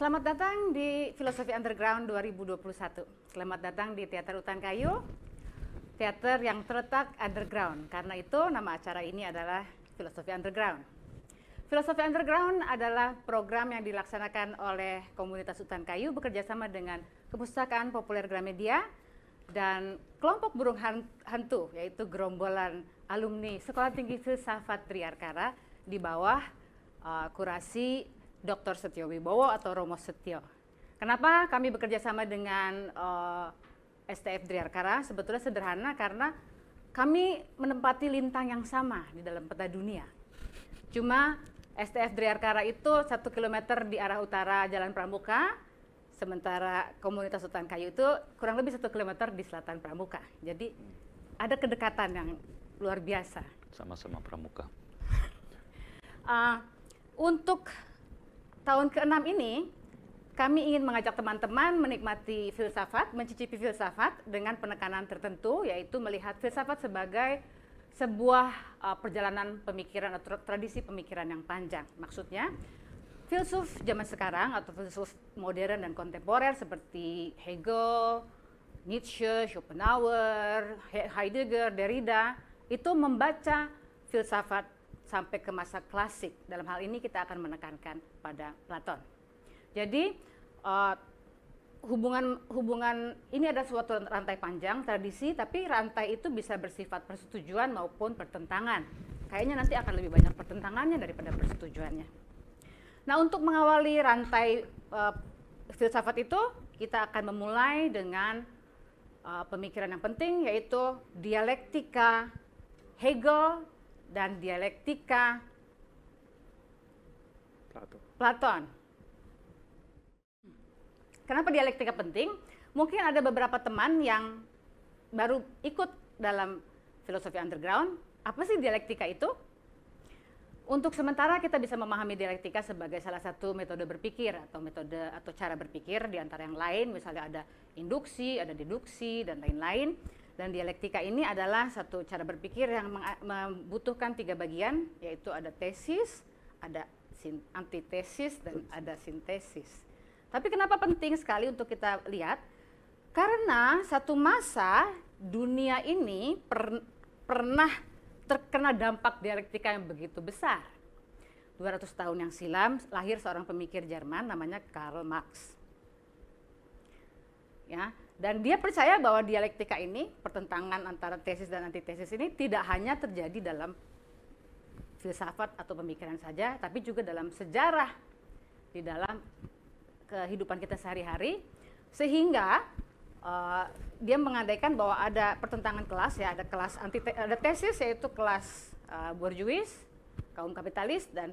Selamat datang di Filosofi Underground 2021. Selamat datang di Teater Utan Kayu, teater yang terletak underground. Karena itu nama acara ini adalah Filosofi Underground. Filosofi Underground adalah program yang dilaksanakan oleh komunitas Utan Kayu bekerjasama dengan Kepustakaan Populer Gramedia dan kelompok burung hantu yaitu gerombolan alumni Sekolah Tinggi Filsafat Triarkara di bawah uh, kurasi Dr. Setio Wibowo atau Romo Setio. Kenapa kami bekerja sama dengan uh, eh, STF Driarkara? Sebetulnya sederhana karena kami menempati lintang yang sama di dalam peta dunia. Cuma STF Driarkara itu satu kilometer di arah utara Jalan Pramuka, sementara komunitas hutan kayu itu kurang lebih satu kilometer di selatan Pramuka. Jadi ada kedekatan yang luar biasa. Sama-sama Pramuka. uh, untuk Tahun ke-6 ini, kami ingin mengajak teman-teman menikmati filsafat, mencicipi filsafat dengan penekanan tertentu, yaitu melihat filsafat sebagai sebuah uh, perjalanan pemikiran atau tradisi pemikiran yang panjang. Maksudnya, filsuf zaman sekarang atau filsuf modern dan kontemporer seperti Hegel, Nietzsche, Schopenhauer, Heidegger, Derrida itu membaca filsafat sampai ke masa klasik. Dalam hal ini kita akan menekankan pada Platon. Jadi hubungan eh, hubungan hubungan ini ada suatu rantai panjang tradisi, tapi rantai itu bisa bersifat persetujuan maupun pertentangan. Kayaknya nanti akan lebih banyak pertentangannya daripada persetujuannya. Nah untuk mengawali rantai uh, filsafat itu kita akan memulai dengan uh, pemikiran yang penting yaitu dialektika Hegel dan dialektika Plato. Platon. Kenapa dialektika penting? Mungkin ada beberapa teman yang baru ikut dalam filosofi underground. Apa sih dialektika itu? Untuk sementara kita bisa memahami dialektika sebagai salah satu metode berpikir atau metode atau cara berpikir di antara yang lain, misalnya ada induksi, ada deduksi dan lain-lain. Dan dialektika ini adalah satu cara berpikir yang membutuhkan tiga bagian, yaitu ada tesis, ada antitesis, dan ada sintesis. Tapi kenapa penting sekali untuk kita lihat? Karena satu masa dunia ini per, pernah terkena dampak dialektika yang begitu besar. 200 tahun yang silam lahir seorang pemikir Jerman namanya Karl Marx. Ya, dan dia percaya bahwa dialektika ini, pertentangan antara tesis dan antitesis ini tidak hanya terjadi dalam filsafat atau pemikiran saja, tapi juga dalam sejarah, di dalam kehidupan kita sehari-hari, sehingga uh, dia mengandaikan bahwa ada pertentangan kelas ya, ada kelas anti ada tesis yaitu kelas uh, borjuis, kaum kapitalis dan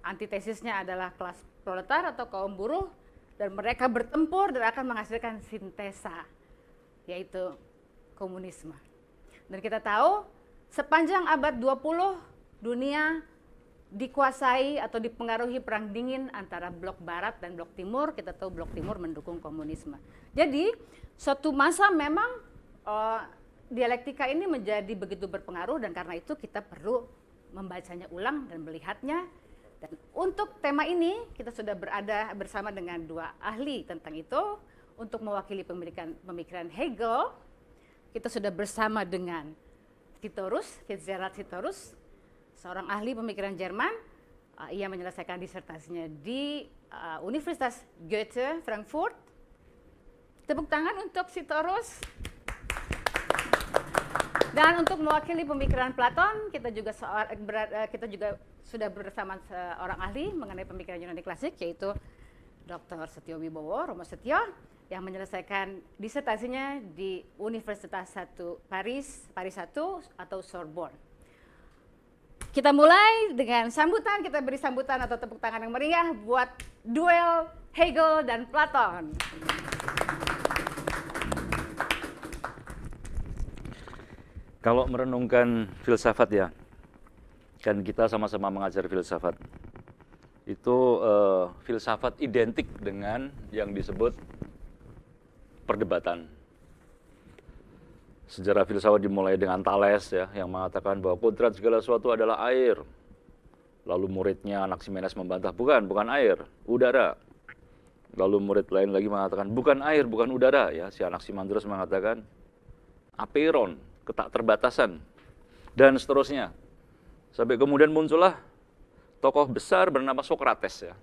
antitesisnya adalah kelas proletar atau kaum buruh dan mereka bertempur dan akan menghasilkan sintesa yaitu komunisme. Dan kita tahu sepanjang abad 20 dunia dikuasai atau dipengaruhi perang dingin antara blok barat dan blok timur. Kita tahu blok timur mendukung komunisme. Jadi suatu masa memang uh, dialektika ini menjadi begitu berpengaruh dan karena itu kita perlu membacanya ulang dan melihatnya dan untuk tema ini kita sudah berada bersama dengan dua ahli tentang itu untuk mewakili pemikiran, pemikiran Hegel. Kita sudah bersama dengan Titorus, Fitzgerald Titorus, seorang ahli pemikiran Jerman. Uh, ia menyelesaikan disertasinya di uh, Universitas Goethe Frankfurt. Tepuk tangan untuk Sitorus. Dan untuk mewakili pemikiran Platon, kita juga seorang kita juga sudah bersama seorang ahli mengenai pemikiran Yunani klasik yaitu Dr. Setio Wibowo, Romo Setio yang menyelesaikan disertasinya di Universitas 1 Paris, Paris 1 atau Sorbonne. Kita mulai dengan sambutan, kita beri sambutan atau tepuk tangan yang meriah buat duel Hegel dan Platon. Kalau merenungkan filsafat ya, kan kita sama-sama mengajar filsafat itu uh, filsafat identik dengan yang disebut perdebatan. Sejarah filsafat dimulai dengan Thales ya yang mengatakan bahwa kodrat segala sesuatu adalah air. Lalu muridnya anak Anaximenes membantah, "Bukan, bukan air, udara." Lalu murid lain lagi mengatakan, "Bukan air, bukan udara." Ya, si anak Anaximandros mengatakan, "Apeiron, ketak terbatasan." Dan seterusnya Sampai kemudian muncullah tokoh besar bernama Sokrates ya.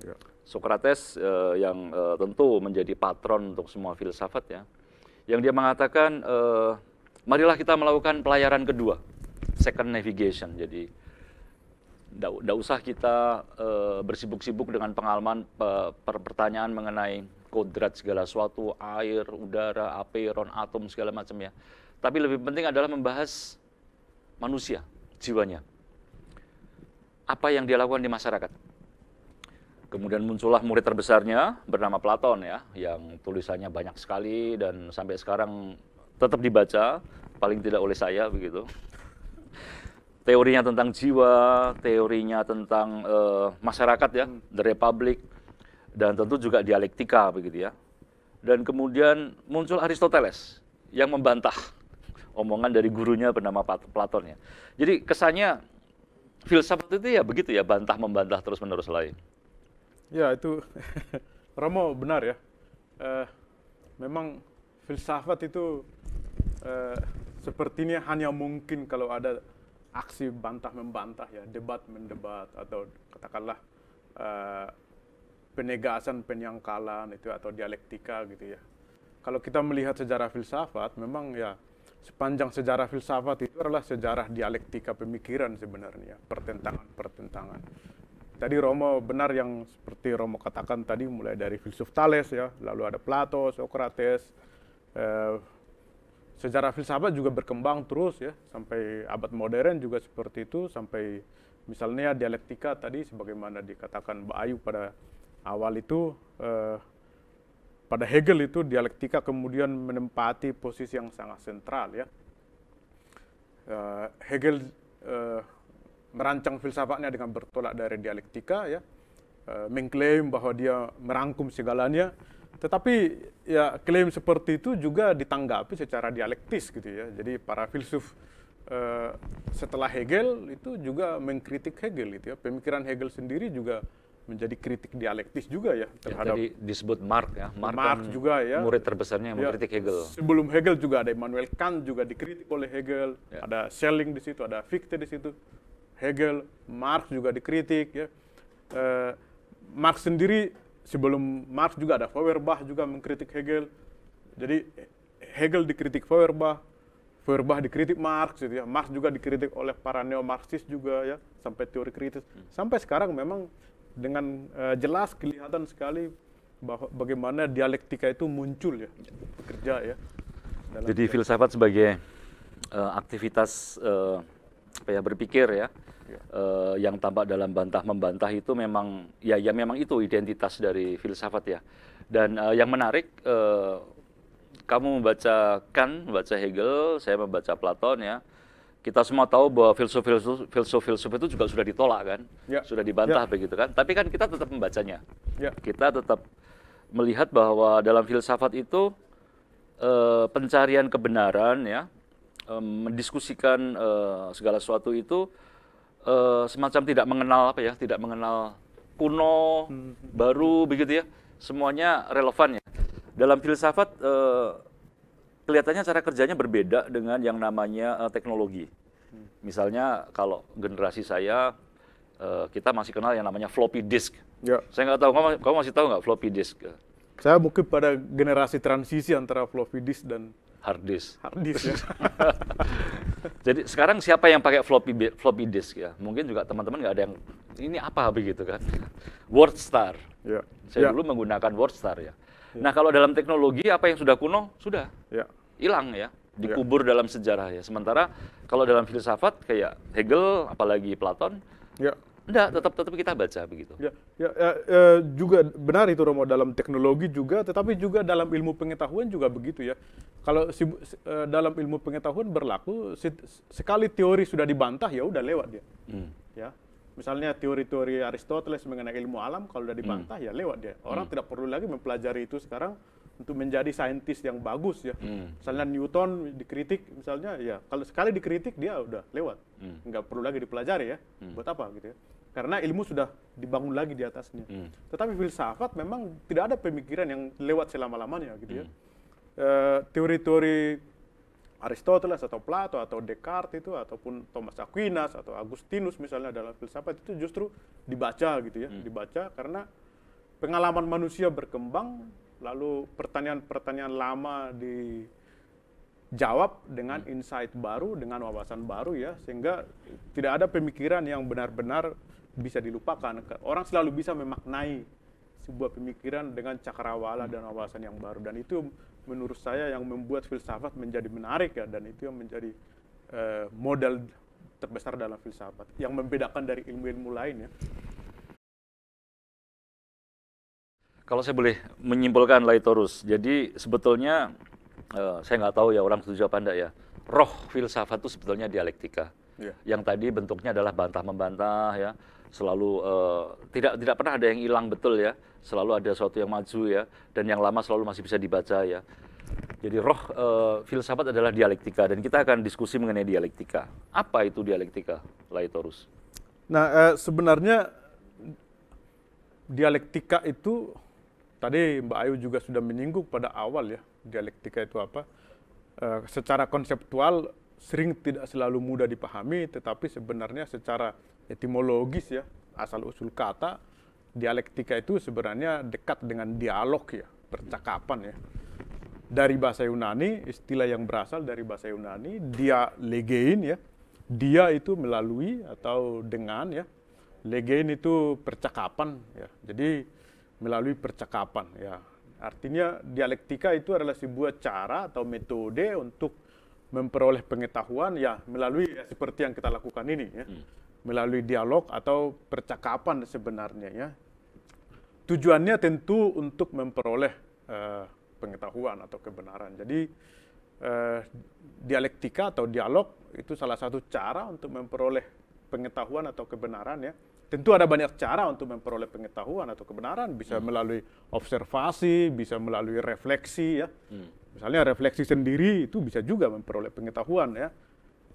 ya. Sokrates eh, yang eh, tentu menjadi patron untuk semua filsafat ya. Yang dia mengatakan eh, marilah kita melakukan pelayaran kedua, second navigation. Jadi tidak usah kita eh, bersibuk-sibuk dengan pengalaman pe, eh, per, pertanyaan mengenai kodrat segala sesuatu, air, udara, api, ron, atom segala macam ya. Tapi lebih penting adalah membahas manusia, jiwanya. Apa yang dia lakukan di masyarakat? Kemudian muncullah murid terbesarnya bernama Platon ya, yang tulisannya banyak sekali dan sampai sekarang tetap dibaca, paling tidak oleh saya begitu. Teorinya tentang jiwa, teorinya tentang uh, masyarakat ya, hmm. the republic, dan tentu juga dialektika begitu ya. Dan kemudian muncul Aristoteles yang membantah omongan dari gurunya bernama Platon ya. Jadi kesannya filsafat itu ya begitu ya, bantah membantah terus menerus lain. Ya itu Romo benar ya. Uh, memang filsafat itu uh, sepertinya hanya mungkin kalau ada aksi bantah membantah ya, debat mendebat atau katakanlah uh, penegasan penyangkalan itu atau dialektika gitu ya. Kalau kita melihat sejarah filsafat memang ya sepanjang sejarah filsafat itu adalah sejarah dialektika pemikiran sebenarnya, pertentangan-pertentangan. Tadi Romo benar yang seperti Romo katakan tadi mulai dari filsuf Thales ya, lalu ada Plato, Socrates. Eh, sejarah filsafat juga berkembang terus ya sampai abad modern juga seperti itu sampai misalnya dialektika tadi sebagaimana dikatakan Mbak Ayu pada awal itu eh, pada Hegel itu dialektika kemudian menempati posisi yang sangat sentral ya. Eh, Hegel uh, merancang filsafatnya dengan bertolak dari dialektika ya uh, mengklaim bahwa dia merangkum segalanya tetapi ya klaim seperti itu juga ditanggapi secara dialektis gitu ya jadi para filsuf uh, setelah Hegel itu juga mengkritik Hegel itu ya pemikiran Hegel sendiri juga menjadi kritik dialektis juga ya, ya terhadap ya, disebut Marx ya Marx, Marx kan juga ya murid terbesarnya yang ya, mengkritik Hegel sebelum Hegel juga ada Immanuel Kant juga dikritik oleh Hegel ya. ada Schelling di situ ada Fichte di situ Hegel Marx juga dikritik ya eh, Marx sendiri sebelum Marx juga ada Feuerbach juga mengkritik Hegel jadi Hegel dikritik Feuerbach Feuerbach dikritik Marx gitu ya. Marx juga dikritik oleh para neo-Marxis juga ya, sampai teori kritis. Hmm. Sampai sekarang memang dengan uh, jelas kelihatan sekali bahwa bagaimana dialektika itu muncul ya bekerja ya. Jadi kita. Ya. filsafat sebagai uh, aktivitas uh, ya berpikir ya, ya. Uh, yang tampak dalam bantah membantah itu memang ya ya memang itu identitas dari filsafat ya. Dan uh, yang menarik uh, kamu membacakan membaca Hegel, saya membaca Platon ya kita semua tahu bahwa filsuf-filsuf itu juga sudah ditolak kan, ya. sudah dibantah ya. begitu kan. Tapi kan kita tetap membacanya, Ya. kita tetap melihat bahwa dalam filsafat itu e, pencarian kebenaran ya, e, mendiskusikan e, segala sesuatu itu e, semacam tidak mengenal apa ya, tidak mengenal kuno, hmm. baru begitu ya, semuanya relevan ya. Dalam filsafat e, kelihatannya cara kerjanya berbeda dengan yang namanya uh, teknologi. Hmm. Misalnya kalau generasi saya uh, kita masih kenal yang namanya floppy disk. Ya. Saya nggak tahu, kamu, kamu masih tahu nggak floppy disk? Saya mungkin pada generasi transisi antara floppy disk dan hard disk. Hard disk ya. Jadi sekarang siapa yang pakai floppy floppy disk ya? Mungkin juga teman-teman nggak ada yang ini apa begitu kan? WordStar. Ya. Saya ya. dulu menggunakan WordStar ya. ya. Nah kalau dalam teknologi apa yang sudah kuno sudah. Ya hilang ya iya. dikubur yeah. dalam sejarah ya sementara kalau dalam filsafat kayak Hegel apalagi Platon yeah. Enggak, tetap tetap kita baca begitu. Iya, iya, ya, ya, yeah, juga benar itu Romo dalam teknologi juga, tetapi juga dalam ilmu pengetahuan juga begitu ya. Kalau si, e, dalam ilmu pengetahuan berlaku si, sekali teori sudah dibantah ya udah lewat dia. Hmm. Ya. Misalnya teori-teori Aristoteles mengenai ilmu alam kalau sudah dibantah hmm. ya lewat dia. Orang hmm. tidak perlu lagi mempelajari itu sekarang untuk menjadi saintis yang bagus ya. Hmm. Misalnya Newton dikritik misalnya ya kalau sekali dikritik dia udah lewat. Hmm. Nggak perlu lagi dipelajari ya. Hmm. Buat apa gitu ya. Karena ilmu sudah dibangun lagi di atasnya. Hmm. Tetapi filsafat memang tidak ada pemikiran yang lewat selama-lamanya gitu ya. hmm. ya. E, teori-teori Aristoteles atau Plato atau Descartes itu ataupun Thomas Aquinas atau Agustinus misalnya dalam filsafat itu justru dibaca gitu ya, hmm. dibaca karena pengalaman manusia berkembang lalu pertanyaan-pertanyaan lama dijawab dengan hmm. insight baru, dengan wawasan baru ya, sehingga tidak ada pemikiran yang benar-benar bisa dilupakan. Orang selalu bisa memaknai sebuah pemikiran dengan cakrawala hmm. dan wawasan yang baru, dan itu menurut saya yang membuat filsafat menjadi menarik ya, dan itu yang menjadi uh, modal terbesar dalam filsafat, yang membedakan dari ilmu-ilmu lain ya. Kalau saya boleh menyimpulkan Laitorus, jadi sebetulnya uh, saya nggak tahu ya orang setuju apa enggak ya. Roh filsafat itu sebetulnya dialektika. Yeah. Yang tadi bentuknya adalah bantah-membantah ya, selalu uh, tidak tidak pernah ada yang hilang betul ya, selalu ada sesuatu yang maju ya, dan yang lama selalu masih bisa dibaca ya. Jadi roh e, filsafat adalah dialektika dan kita akan diskusi mengenai dialektika. Apa itu dialektika, Laitorus? Nah, e, sebenarnya dialektika itu Tadi Mbak Ayu juga sudah menyinggung pada awal ya dialektika itu apa. E, secara konseptual sering tidak selalu mudah dipahami, tetapi sebenarnya secara etimologis ya asal usul kata dialektika itu sebenarnya dekat dengan dialog ya percakapan ya. Dari bahasa Yunani istilah yang berasal dari bahasa Yunani dia legein ya dia itu melalui atau dengan ya legein itu percakapan ya. Jadi melalui percakapan ya. Artinya dialektika itu adalah sebuah cara atau metode untuk memperoleh pengetahuan ya melalui ya, seperti yang kita lakukan ini ya. Hmm. Melalui dialog atau percakapan sebenarnya ya. Tujuannya tentu untuk memperoleh uh, pengetahuan atau kebenaran. Jadi uh, dialektika atau dialog itu salah satu cara untuk memperoleh pengetahuan atau kebenaran ya tentu ada banyak cara untuk memperoleh pengetahuan atau kebenaran bisa hmm. melalui observasi bisa melalui refleksi ya hmm. misalnya refleksi sendiri itu bisa juga memperoleh pengetahuan ya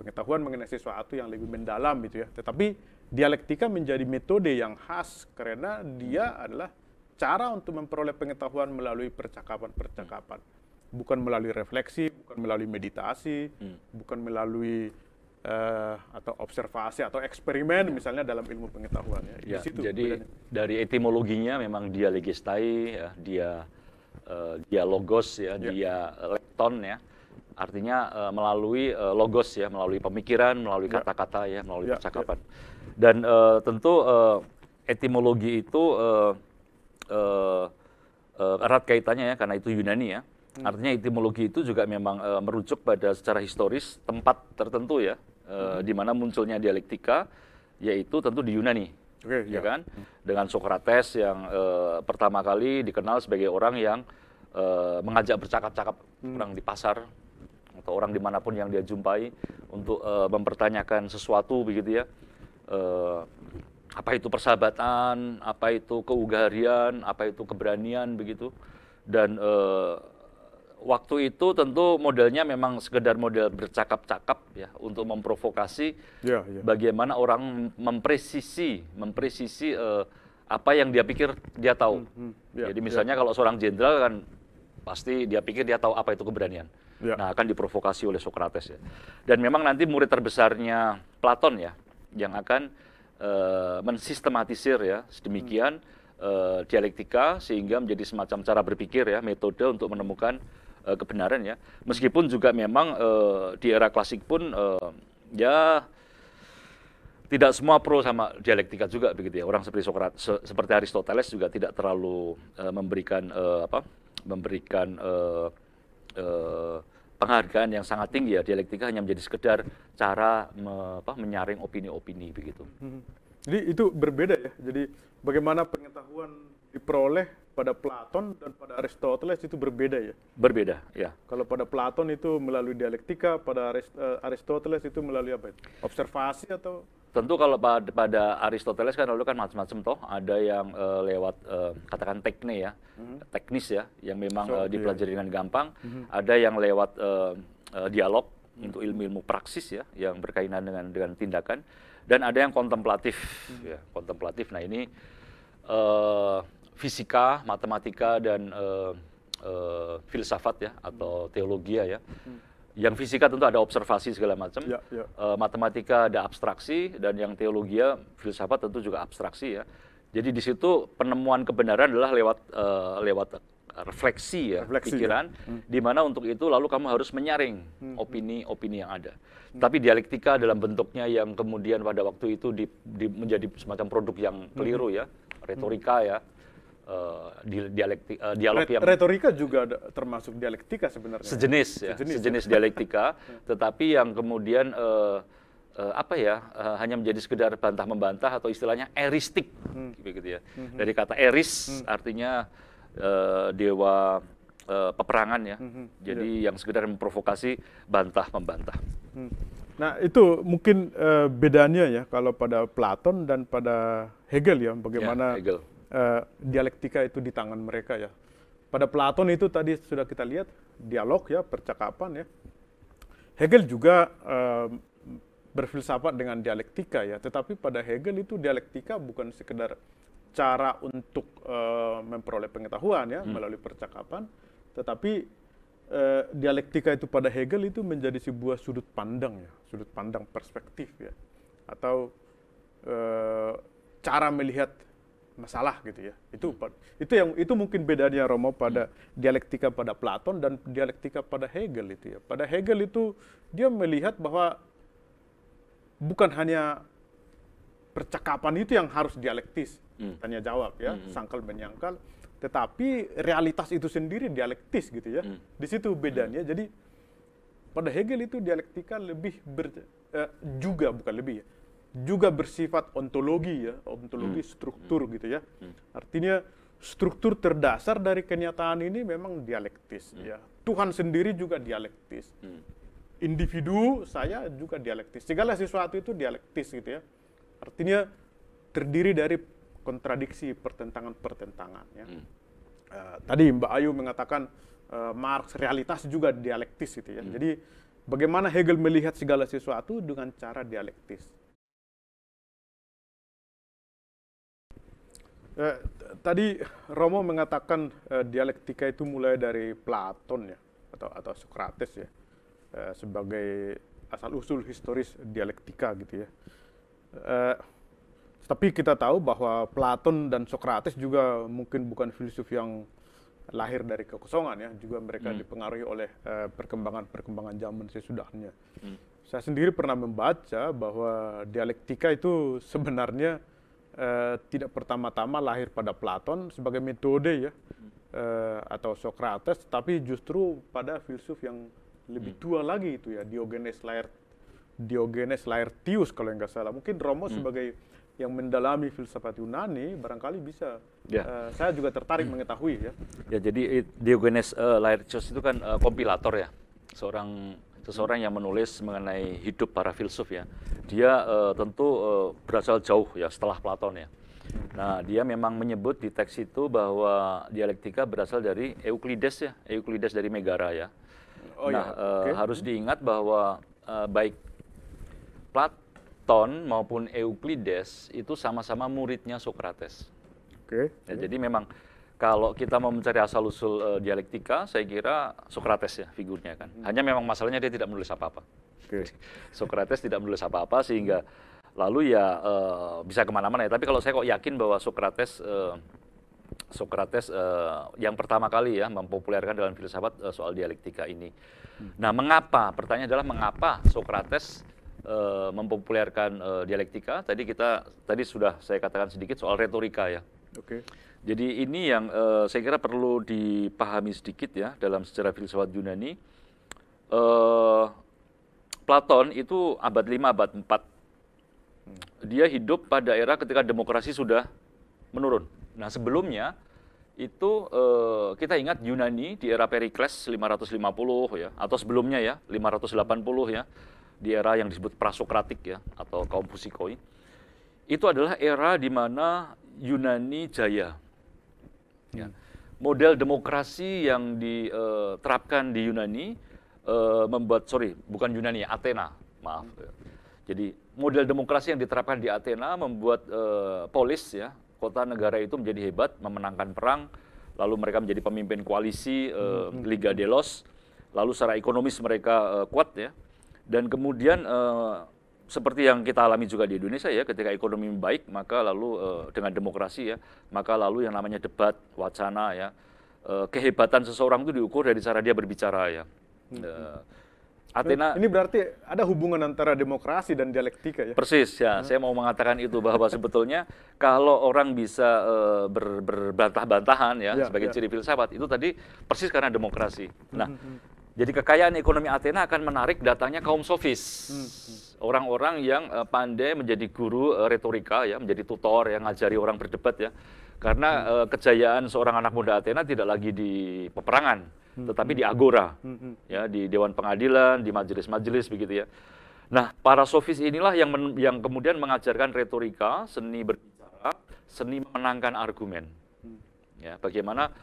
pengetahuan mengenai sesuatu yang lebih mendalam gitu ya tetapi dialektika menjadi metode yang khas karena dia hmm. adalah cara untuk memperoleh pengetahuan melalui percakapan-percakapan hmm. bukan melalui refleksi bukan melalui meditasi hmm. bukan melalui uh, atau observasi atau eksperimen ya. misalnya dalam ilmu pengetahuan ya. ya Di situ jadi bedanya. dari etimologinya memang dia legistai ya, dia uh, dia logos ya, ya. dia lekton ya. Artinya uh, melalui uh, logos ya, melalui pemikiran, melalui ya. kata-kata ya. ya, melalui ya, percakapan. Ya. Dan uh, tentu uh, etimologi itu uh, uh, uh, erat kaitannya ya karena itu Yunani ya. Hmm. Artinya etimologi itu juga memang uh, merujuk pada secara historis tempat tertentu ya, Eh, di mana munculnya dialektika yaitu tentu di Yunani. Okay, ya yeah. kan? Dengan Socrates yang uh, pertama kali dikenal sebagai orang yang uh, mengajak bercakap-cakap hmm. orang di pasar atau orang dimanapun yang dia jumpai untuk uh, mempertanyakan sesuatu begitu ya. Uh, apa itu persahabatan, apa itu keugarian, apa itu keberanian begitu. Dan uh, waktu itu tentu modelnya memang sekedar model bercakap-cakap ya untuk memprovokasi yeah, yeah. bagaimana orang mempresisi mempresisi uh, apa yang dia pikir dia tahu. Mm -hmm. hmm. yeah, Jadi ya. misalnya yeah. kalau seorang jenderal kan pasti dia pikir dia tahu apa itu keberanian. Yeah. Nah, akan diprovokasi oleh Sokrates ya. Dan memang nanti murid terbesarnya Platon ya yang akan uh, mensistematisir ya sedemikian hmm. uh, dialektika sehingga menjadi semacam cara berpikir ya, metode untuk menemukan uh, kebenaran ya. Meskipun juga memang uh, di era klasik pun uh, ya tidak semua pro sama dialektika juga begitu ya. Orang seperti sokrat se seperti Aristoteles juga tidak terlalu uh, memberikan uh, apa? memberikan uh, uh, penghargaan yang sangat tinggi ya dialektika hanya menjadi sekedar cara me, apa, menyaring opini-opini begitu. Hmm. Jadi itu berbeda ya. Jadi bagaimana pengetahuan diperoleh pada Platon dan pada Aristoteles itu berbeda ya? Berbeda, ya. Kalau pada Platon itu melalui dialektika, pada eh, Aristoteles itu melalui apa? Observasi atau? Tentu kalau pada, pada Aristoteles kan lalu kan macam-macam toh, ada yang uh, lewat uh, katakan teknik ya, mm-hmm. teknis ya, yang memang so, uh, dipelajari iya. dengan gampang, mm-hmm. ada yang lewat uh, uh, dialog mm-hmm. untuk ilmu-ilmu praksis ya, yang berkaitan dengan dengan tindakan, dan ada yang kontemplatif, mm-hmm. ya, kontemplatif. Nah ini uh, fisika, matematika dan uh, uh, filsafat ya atau hmm. teologi ya. Hmm. Yang fisika tentu ada observasi segala macam, ya, ya. Uh, matematika ada abstraksi dan yang teologi ya, filsafat tentu juga abstraksi ya. Jadi di situ penemuan kebenaran adalah lewat uh, lewat refleksi ya refleksi, ya. pikiran, ya. Hmm. di mana untuk itu lalu kamu harus menyaring opini-opini hmm. yang ada. Hmm. Tapi dialektika dalam bentuknya yang kemudian pada waktu itu di, di menjadi semacam produk yang keliru hmm. ya, retorika hmm. ya, uh, eh, dialektik, uh, eh, dialog Ret yang retorika juga ada, termasuk dialektika sebenarnya sejenis ya sejenis, sejenis ya. dialektika hmm. tetapi yang kemudian uh, uh, apa ya uh, hanya menjadi sekedar bantah membantah atau istilahnya eristik hmm. gitu ya hmm. dari kata eris hmm. artinya uh, dewa uh, peperangan ya hmm. hmm. jadi yeah. yang sekedar memprovokasi bantah membantah hmm. nah itu mungkin uh, bedanya ya kalau pada Platon dan pada Hegel ya bagaimana ya, Hegel uh, dialektika itu di tangan mereka ya. Pada Platon itu tadi sudah kita lihat dialog ya, percakapan ya. Hegel juga uh, berfilsafat dengan dialektika ya, tetapi pada Hegel itu dialektika bukan sekedar cara untuk uh, memperoleh pengetahuan ya hmm. melalui percakapan, tetapi uh, dialektika itu pada Hegel itu menjadi sebuah sudut pandang ya, sudut pandang perspektif ya, atau uh, cara melihat masalah gitu ya. Itu hmm. itu yang itu mungkin bedanya Romo pada hmm. dialektika pada Platon dan dialektika pada Hegel itu ya. Pada Hegel itu dia melihat bahwa bukan hanya percakapan itu yang harus dialektis, hmm. tanya jawab ya, hmm. sangkal menyangkal, tetapi realitas itu sendiri dialektis gitu ya. Hmm. Di situ bedanya. Hmm. Jadi pada Hegel itu dialektika lebih ber, eh, juga bukan lebih ya juga bersifat ontologi ya, ontologi hmm. struktur hmm. gitu ya. Hmm. Artinya struktur terdasar dari kenyataan ini memang dialektis hmm. ya. Tuhan sendiri juga dialektis. Hmm. Individu saya juga dialektis. Segala sesuatu itu dialektis gitu ya. Artinya terdiri dari kontradiksi, pertentangan-pertentangan ya. Hmm. Uh, tadi Mbak Ayu mengatakan uh, Marx realitas juga dialektis gitu ya. Hmm. Jadi bagaimana Hegel melihat segala sesuatu dengan cara dialektis. Eh, tadi Romo mengatakan eh, dialektika itu mulai dari Platon ya atau atau Socrates ya eh, sebagai asal usul historis dialektika gitu ya. Eh, tapi kita tahu bahwa Platon dan Sokrates juga mungkin bukan filsuf yang lahir dari kekosongan ya, juga mereka hmm. dipengaruhi oleh eh, perkembangan-perkembangan eh, zaman sesudahnya. Hmm. Saya sendiri pernah membaca bahwa dialektika itu sebenarnya Eh, tidak pertama-tama lahir pada Platon sebagai metode ya hmm. eh, atau Socrates, tapi justru pada filsuf yang lebih hmm. tua hmm. lagi itu ya Diogenes lahir Diogenes Laertius kalau nggak salah. Mungkin Romo hmm. sebagai yang mendalami filsafat Yunani barangkali bisa. Ya. Uh, saya juga tertarik hmm. mengetahui ya. Ya jadi eh, Diogenes uh, Laertius itu kan uh, kompilator ya, seorang seseorang yang menulis mengenai hidup para filsuf ya, dia uh, tentu uh, berasal jauh ya setelah Platon ya. Nah, dia memang menyebut di teks itu bahwa dialektika berasal dari Euclides ya, Euclides dari Megara ya. Oh, iya, nah, ya. Eh, okay. Uh, harus diingat bahwa uh, baik Platon maupun Euclides itu sama-sama muridnya Sokrates. Oke. Okay. Ya, okay. Jadi memang kalau kita mau mencari asal usul uh, eh, dialektika, saya kira Socrates ya figurnya kan. Hmm. Hanya memang masalahnya dia tidak menulis apa-apa. Okay. Socrates tidak menulis apa-apa sehingga lalu ya uh, bisa kemana-mana ya. Tapi kalau saya kok yakin bahwa Socrates uh, Socrates uh, yang pertama kali ya mempopulerkan dalam filsafat uh, soal dialektika ini. Hmm. Nah, mengapa? Pertanyaan adalah mengapa Socrates uh, mempopulerkan uh, dialektika? Tadi kita tadi sudah saya katakan sedikit soal retorika ya. Oke. Okay. Jadi ini yang uh, saya kira perlu dipahami sedikit ya dalam sejarah filsafat Yunani. Uh, Platon itu abad 5, abad 4. Hmm. Dia hidup pada era ketika demokrasi sudah menurun. Nah sebelumnya itu uh, kita ingat Yunani di era Perikles 550 ya, atau sebelumnya ya 580 ya, di era yang disebut Prasokratik ya, atau kaum Fusikoi. Itu adalah era di mana Yunani jaya Ya. Hmm. Model demokrasi yang diterapkan eh, di Yunani eh, membuat sorry bukan Yunani Athena maaf. Hmm. Jadi model demokrasi yang diterapkan di Athena membuat eh, polis ya kota negara itu menjadi hebat memenangkan perang lalu mereka menjadi pemimpin koalisi hmm, Liga Delos lalu secara ekonomis mereka kuat ya dan kemudian uh, seperti yang kita alami juga di Indonesia ya, ketika ekonomi baik maka lalu e, dengan demokrasi ya, maka lalu yang namanya debat, wacana ya, e, kehebatan seseorang itu diukur dari cara dia berbicara ya. Hmm. Eh, Athena Ini berarti ada hubungan antara demokrasi dan dialektika ya. Persis ya, hmm. saya mau mengatakan itu bahwa sebetulnya kalau orang bisa e, ber, berbantah-bantahan ya, ya sebagai ya. ciri filsafat itu tadi persis karena demokrasi. Hmm, nah, hmm. hmm. Jadi kekayaan ekonomi Athena akan menarik datangnya kaum sofis, hmm, hmm. orang-orang hmm. yang uh, pandai menjadi guru uh, retorika, ya, menjadi tutor yang ngajari orang berdebat, ya. Karena hmm. uh, kejayaan seorang anak muda Athena tidak lagi di peperangan, hmm. tetapi hmm. di agora, ya, di dewan pengadilan, di majelis-majelis, begitu ya. Nah, para sofis inilah yang yang kemudian mengajarkan retorika, seni berbicara, seni menangkan argumen, ya, bagaimana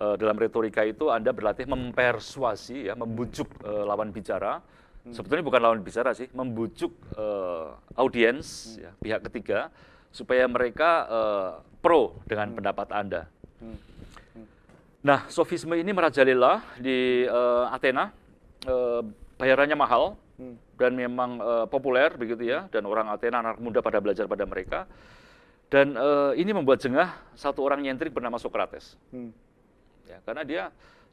uh, dalam retorika itu Anda berlatih mempersuasi ya, membujuk uh, lawan bicara. Hmm. Sebetulnya bukan lawan bicara sih, membujuk uh, audiens hmm. ya, pihak ketiga supaya mereka uh, pro dengan hmm. pendapat Anda. Hmm. hmm. Nah, sofisme ini merajalela di uh, Athena. Uh, bayarannya mahal hmm. dan memang uh, populer begitu ya dan orang Athena anak muda pada belajar pada mereka. Dan uh, ini membuat jengah satu orang nyentrik bernama Sokrates Hmm ya karena dia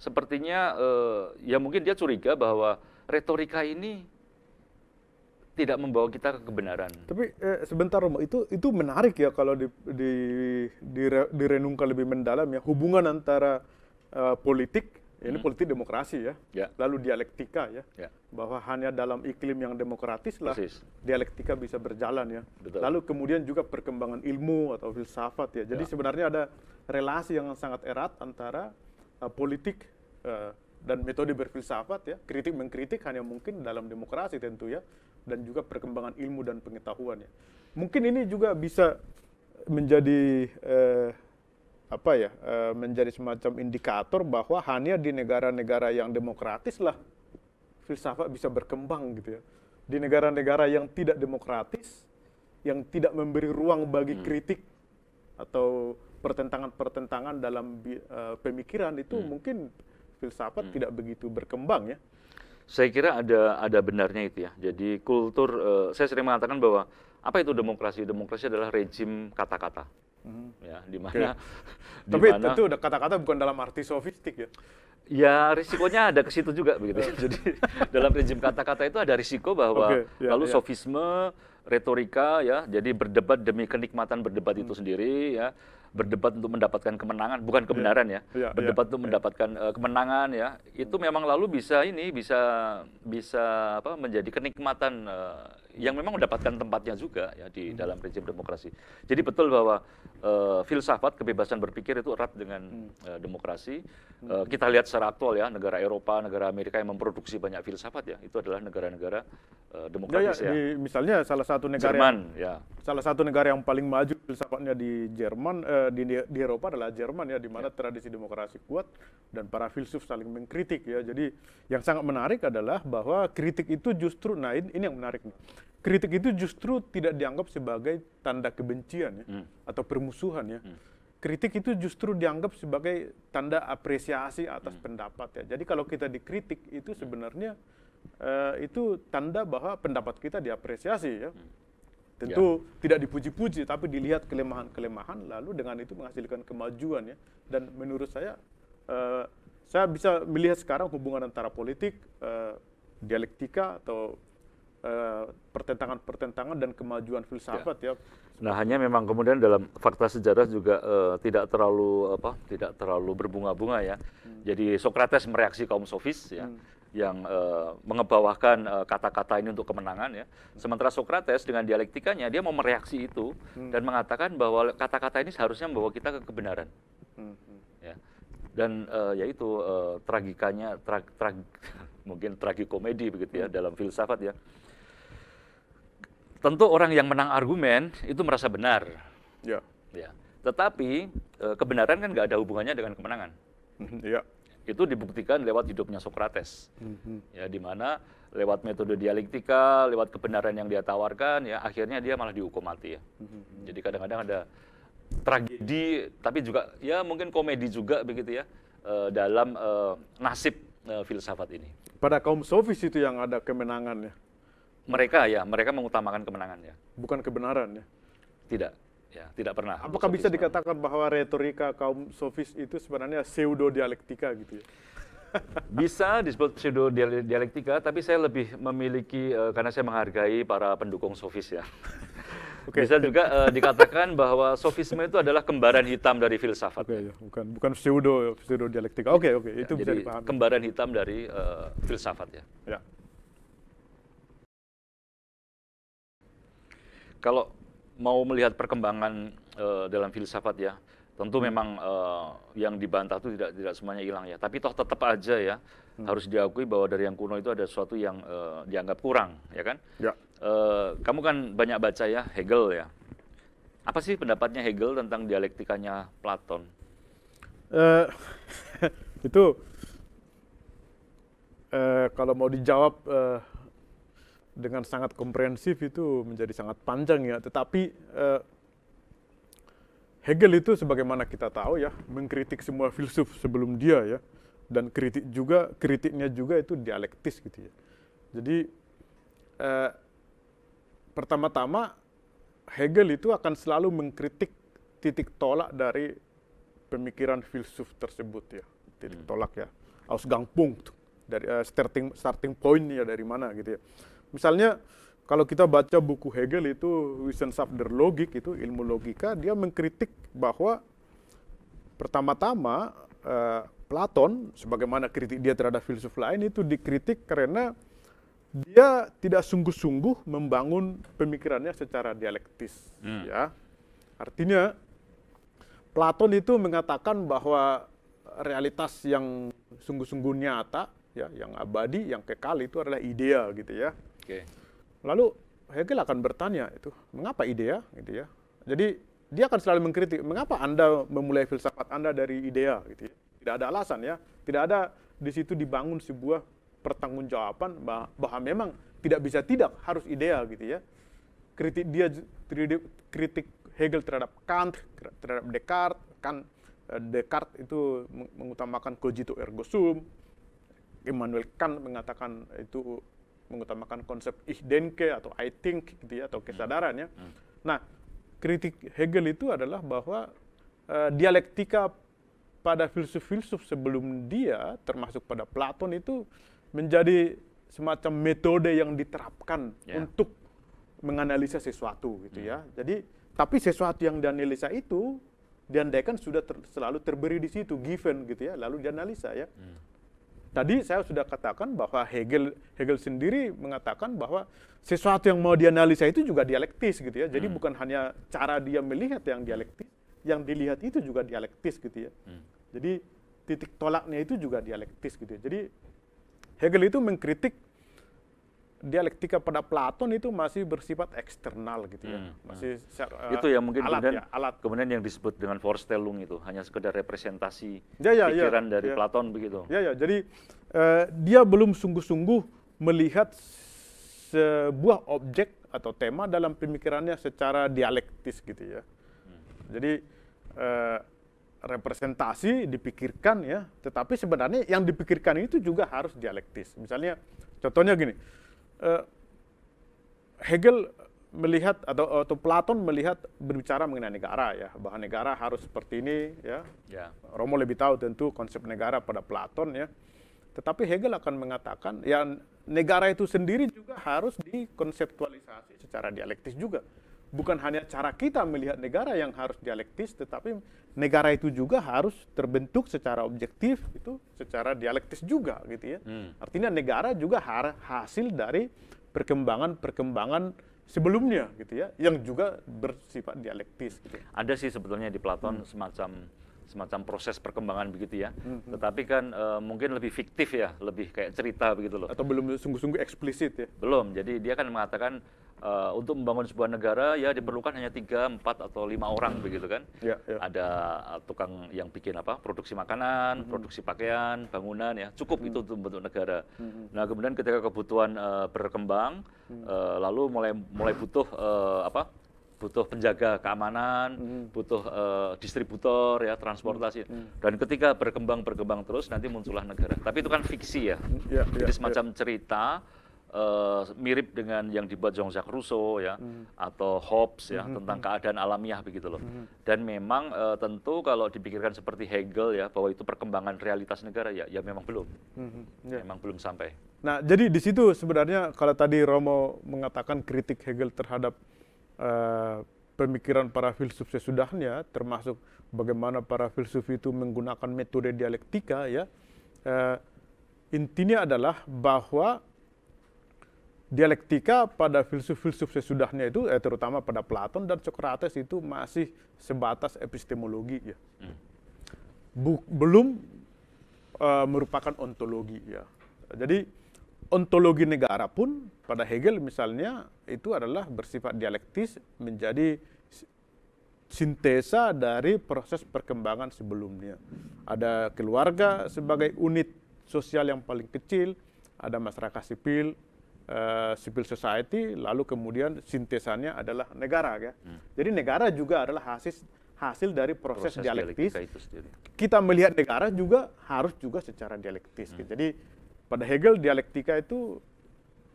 sepertinya eh, ya mungkin dia curiga bahwa retorika ini tidak membawa kita ke kebenaran. Tapi eh, sebentar Romo, itu itu menarik ya kalau di, di, di direnungkan lebih mendalam ya hubungan antara eh, politik ini hmm. politik demokrasi ya, ya. lalu dialektika ya, ya, bahwa hanya dalam iklim yang demokratis lah Persis. dialektika bisa berjalan ya. Betul. Lalu kemudian juga perkembangan ilmu atau filsafat ya. Jadi ya. sebenarnya ada relasi yang sangat erat antara uh, politik uh, dan metode berfilsafat ya kritik mengkritik hanya mungkin dalam demokrasi tentu ya dan juga perkembangan ilmu dan pengetahuan ya mungkin ini juga bisa menjadi uh, apa ya menjadi semacam indikator bahwa hanya di negara-negara yang demokratis lah filsafat bisa berkembang gitu ya di negara-negara yang tidak demokratis yang tidak memberi ruang bagi hmm. kritik atau pertentangan-pertentangan dalam uh, pemikiran itu hmm. mungkin filsafat hmm. tidak begitu berkembang ya. Saya kira ada ada benarnya itu ya. Jadi kultur uh, saya sering mengatakan bahwa apa itu demokrasi? Demokrasi adalah rejim kata-kata. Hmm. Ya, di mana ya. Tapi itu tentu kata-kata bukan dalam arti sofistik ya. Ya risikonya ada ke situ juga begitu. Jadi dalam rejim kata-kata itu ada risiko bahwa okay, ya, lalu ya. sofisme, retorika ya, jadi berdebat demi kenikmatan berdebat hmm. itu sendiri ya berdebat untuk mendapatkan kemenangan, bukan iya. kebenaran yeah. ya, yeah, iya. berdebat yeah, untuk mendapatkan uh, kemenangan ya, itu memang lalu bisa ini bisa bisa apa menjadi kenikmatan eh, yang memang mendapatkan tempatnya juga ya di hmm. dalam rezim demokrasi. Jadi betul bahwa uh, filsafat kebebasan berpikir itu erat dengan hmm. uh, demokrasi. Uh, kita lihat secara aktual ya negara Eropa, negara Amerika yang memproduksi banyak filsafat ya itu adalah negara-negara uh, demokratis ya, ya. ya. Di, misalnya salah satu negara Jerman yang, ya. Salah satu negara yang paling maju filsafatnya di Jerman uh, di di Eropa adalah Jerman ya di mana ya. tradisi demokrasi kuat dan para filsuf saling mengkritik ya. Jadi yang sangat menarik adalah bahwa kritik itu justru nah ini yang menarik nih kritik itu justru tidak dianggap sebagai tanda kebencian ya, hmm. atau permusuhan ya. Hmm. Kritik itu justru dianggap sebagai tanda apresiasi atas hmm. pendapat ya. Jadi kalau kita dikritik itu hmm. sebenarnya uh, itu tanda bahwa pendapat kita diapresiasi ya. Hmm. Tentu ya. tidak dipuji-puji tapi dilihat kelemahan-kelemahan lalu dengan itu menghasilkan kemajuan ya. Dan menurut saya uh, saya bisa melihat sekarang hubungan antara politik, uh, dialektika atau Eh, pertentangan-pertentangan dan kemajuan filsafat ya. ya. Nah hanya memang kemudian dalam fakta sejarah juga uh, tidak terlalu apa tidak terlalu berbunga-bunga ya. Hmm. Jadi Sokrates mereaksi kaum sofis ya hmm. yang uh, mengebawahkan kata-kata uh, ini untuk kemenangan ya. Sementara Sokrates dengan dialektikanya dia mau mereaksi itu hmm. dan mengatakan bahwa kata-kata ini seharusnya membawa kita ke kebenaran. Hmm. hmm. Ya. Dan uh, yaitu uh, tragikanya tra, tra, mungkin tragikomedi begitu ya hmm. dalam filsafat ya tentu orang yang menang argumen itu merasa benar. Ya. ya. Tetapi eh, kebenaran kan nggak ada hubungannya dengan kemenangan. Ya. Itu dibuktikan lewat hidupnya Sokrates. Mhm. Ya, di mana lewat metode dialektika, lewat kebenaran yang dia tawarkan, ya akhirnya dia malah dihukum mati. Ya. Mhm, mhm. Jadi kadang-kadang ada tragedi, tapi juga ya mungkin komedi juga begitu ya eh, dalam eh, nasib filsafat ini. Pada kaum sofis itu yang ada kemenangannya Hmm. Mereka ya, mereka mengutamakan kemenangan ya. Bukan kebenaran ya? Tidak, ya tidak pernah. Apakah bisa ya. dikatakan bahwa retorika kaum sofis itu sebenarnya pseudo dialektika gitu ya? bisa disebut pseudo dialektika, tapi saya lebih memiliki uh, karena saya menghargai para pendukung sofis ya. Okay. Bisa juga uh, dikatakan bahwa sofisme itu adalah kembaran hitam dari filsafat. Okay, ya. bukan bukan pseudo pseudo dialektika. Oke okay, oke okay. itu ya, bisa dipahami. Kembaran hitam dari uh, filsafat ya. ya. kalau mau melihat perkembangan uh, dalam filsafat ya, tentu hmm. memang uh, yang dibantah itu tidak tidak semuanya hilang ya. Tapi toh tetap aja ya hmm. harus diakui bahwa dari yang kuno itu ada sesuatu yang uh, dianggap kurang, ya kan? Ya. Uh, kamu kan banyak baca ya Hegel ya. Apa sih pendapatnya Hegel tentang dialektikanya Platon? Uh, itu uh, kalau mau dijawab uh, dengan sangat komprehensif itu menjadi sangat panjang ya. Tetapi eh, Hegel itu sebagaimana kita tahu ya mengkritik semua filsuf sebelum dia ya dan kritik juga kritiknya juga itu dialektis gitu ya. Jadi eh, pertama-tama Hegel itu akan selalu mengkritik titik tolak dari pemikiran filsuf tersebut ya titik hmm. tolak ya Ausgangspunkt dari uh, starting starting point ya dari mana gitu ya Misalnya kalau kita baca buku Hegel itu der Logik itu ilmu logika dia mengkritik bahwa pertama-tama uh, Platon sebagaimana kritik dia terhadap filsuf lain itu dikritik karena dia tidak sungguh-sungguh membangun pemikirannya secara dialektis hmm. ya. Artinya Platon itu mengatakan bahwa realitas yang sungguh-sungguh nyata ya yang abadi yang kekal itu adalah ideal gitu ya Oke. Okay. Lalu Hegel akan bertanya itu, mengapa idea ya? gitu ya. Jadi dia akan selalu mengkritik, mengapa Anda memulai filsafat Anda dari idea gitu ya. Tidak ada alasan ya. Tidak ada di situ dibangun sebuah pertanggungjawaban bahwa memang tidak bisa tidak harus ideal gitu ya. Kritik dia kritik Hegel terhadap Kant, terhadap Descartes, kan eh, Descartes itu mengutamakan cogito ergo sum. Immanuel Kant mengatakan itu mengutamakan konsep ich denke atau I think gitu ya atau kesadaran ya. Hmm. Nah, kritik Hegel itu adalah bahwa uh, dialektika pada filsuf-filsuf sebelum dia termasuk pada Platon itu menjadi semacam metode yang diterapkan yeah. untuk menganalisa sesuatu gitu ya. hmm. ya. Jadi tapi sesuatu yang dianalisa itu diandaikan sudah ter, selalu terberi di situ given gitu ya, lalu dianalisa ya. Hmm. Tadi saya sudah katakan bahwa Hegel Hegel sendiri mengatakan bahwa sesuatu yang mau dianalisa itu juga dialektis gitu ya. Jadi hmm. bukan hanya cara dia melihat yang dialektis, yang dilihat itu juga dialektis gitu ya. Hmm. Jadi titik tolaknya itu juga dialektis gitu ya. Jadi Hegel itu mengkritik dialektika pada Platon itu masih bersifat eksternal gitu ya. Hmm. hmm. Masih uh, itu ya eh, mungkin alat, kemudian ya, alat. kemudian yang disebut dengan Vorstellung itu hanya sekedar representasi ya, ya, ya. pikiran ya, dari ya. Platon begitu. Ya ya, jadi uh, dia belum sungguh-sungguh melihat sebuah objek atau tema dalam pemikirannya secara dialektis gitu ya. Hmm. Jadi uh, representasi dipikirkan ya, tetapi sebenarnya yang dipikirkan itu juga harus dialektis. Misalnya contohnya gini, uh, Hegel melihat atau atau Platon melihat berbicara mengenai negara ya bahwa negara harus seperti ini ya yeah. Romo lebih tahu tentu konsep negara pada Platon ya tetapi Hegel akan mengatakan yang negara itu sendiri juga harus dikonseptualisasi secara dialektis juga bukan hanya cara kita melihat negara yang harus dialektis, tetapi negara itu juga harus terbentuk secara objektif itu secara dialektis juga gitu ya. Hmm. Artinya negara juga hasil dari perkembangan-perkembangan sebelumnya gitu ya, yang juga bersifat dialektis. Gitu. Ada sih sebetulnya di Platon hmm. semacam semacam proses perkembangan begitu ya. hmm. hmm. Tetapi kan e, mungkin lebih fiktif ya, lebih kayak cerita begitu loh. Atau belum sungguh-sungguh eksplisit ya? Belum. Jadi dia kan mengatakan uh, untuk membangun sebuah negara ya diperlukan hanya tiga, empat atau lima orang begitu kan. Ya, ya. Ada eh, tukang yang bikin apa? Produksi makanan, hmm. produksi pakaian, bangunan ya. Cukup hmm. itu untuk membentuk negara. Hmm. Nah kemudian ketika kebutuhan uh, berkembang, hmm. uh, lalu mulai mulai butuh uh, apa? butuh penjaga keamanan, hmm. butuh uh, distributor ya transportasi. Hmm. hmm. Dan ketika berkembang berkembang terus nanti muncullah negara. Tapi itu kan fiksi ya. Yeah, yeah, Jadi semacam yeah. cerita uh, mirip dengan yang dibuat Jean-Jacques Rousseau ya hmm. atau Hobbes ya hmm. tentang hmm. keadaan alamiah begitu loh. Hmm. Dan memang uh, tentu kalau dipikirkan seperti Hegel ya bahwa itu perkembangan realitas negara ya ya memang belum. Hmm. hmm. Yeah. Memang belum sampai. Nah, jadi di situ sebenarnya kalau tadi Romo mengatakan kritik Hegel terhadap uh, pemikiran para filsuf sesudahnya termasuk bagaimana para filsuf itu menggunakan metode dialektika ya. Uh, intinya adalah bahwa dialektika pada filsuf-filsuf sesudahnya itu eh, terutama pada Platon dan Socrates itu masih sebatas epistemologi ya. Hmm. Bu, belum uh, merupakan ontologi ya. Jadi ontologi negara pun pada Hegel misalnya itu adalah bersifat dialektis menjadi sintesa dari proses perkembangan sebelumnya. Ada keluarga sebagai unit sosial yang paling kecil, ada masyarakat sipil, uh, civil society lalu kemudian sintesannya adalah negara ya. Hmm. Jadi negara juga adalah hasil hasil dari proses, proses dialektis. Kita melihat negara juga harus juga secara dialektis. Gitu. Hmm. Jadi pada Hegel dialektika itu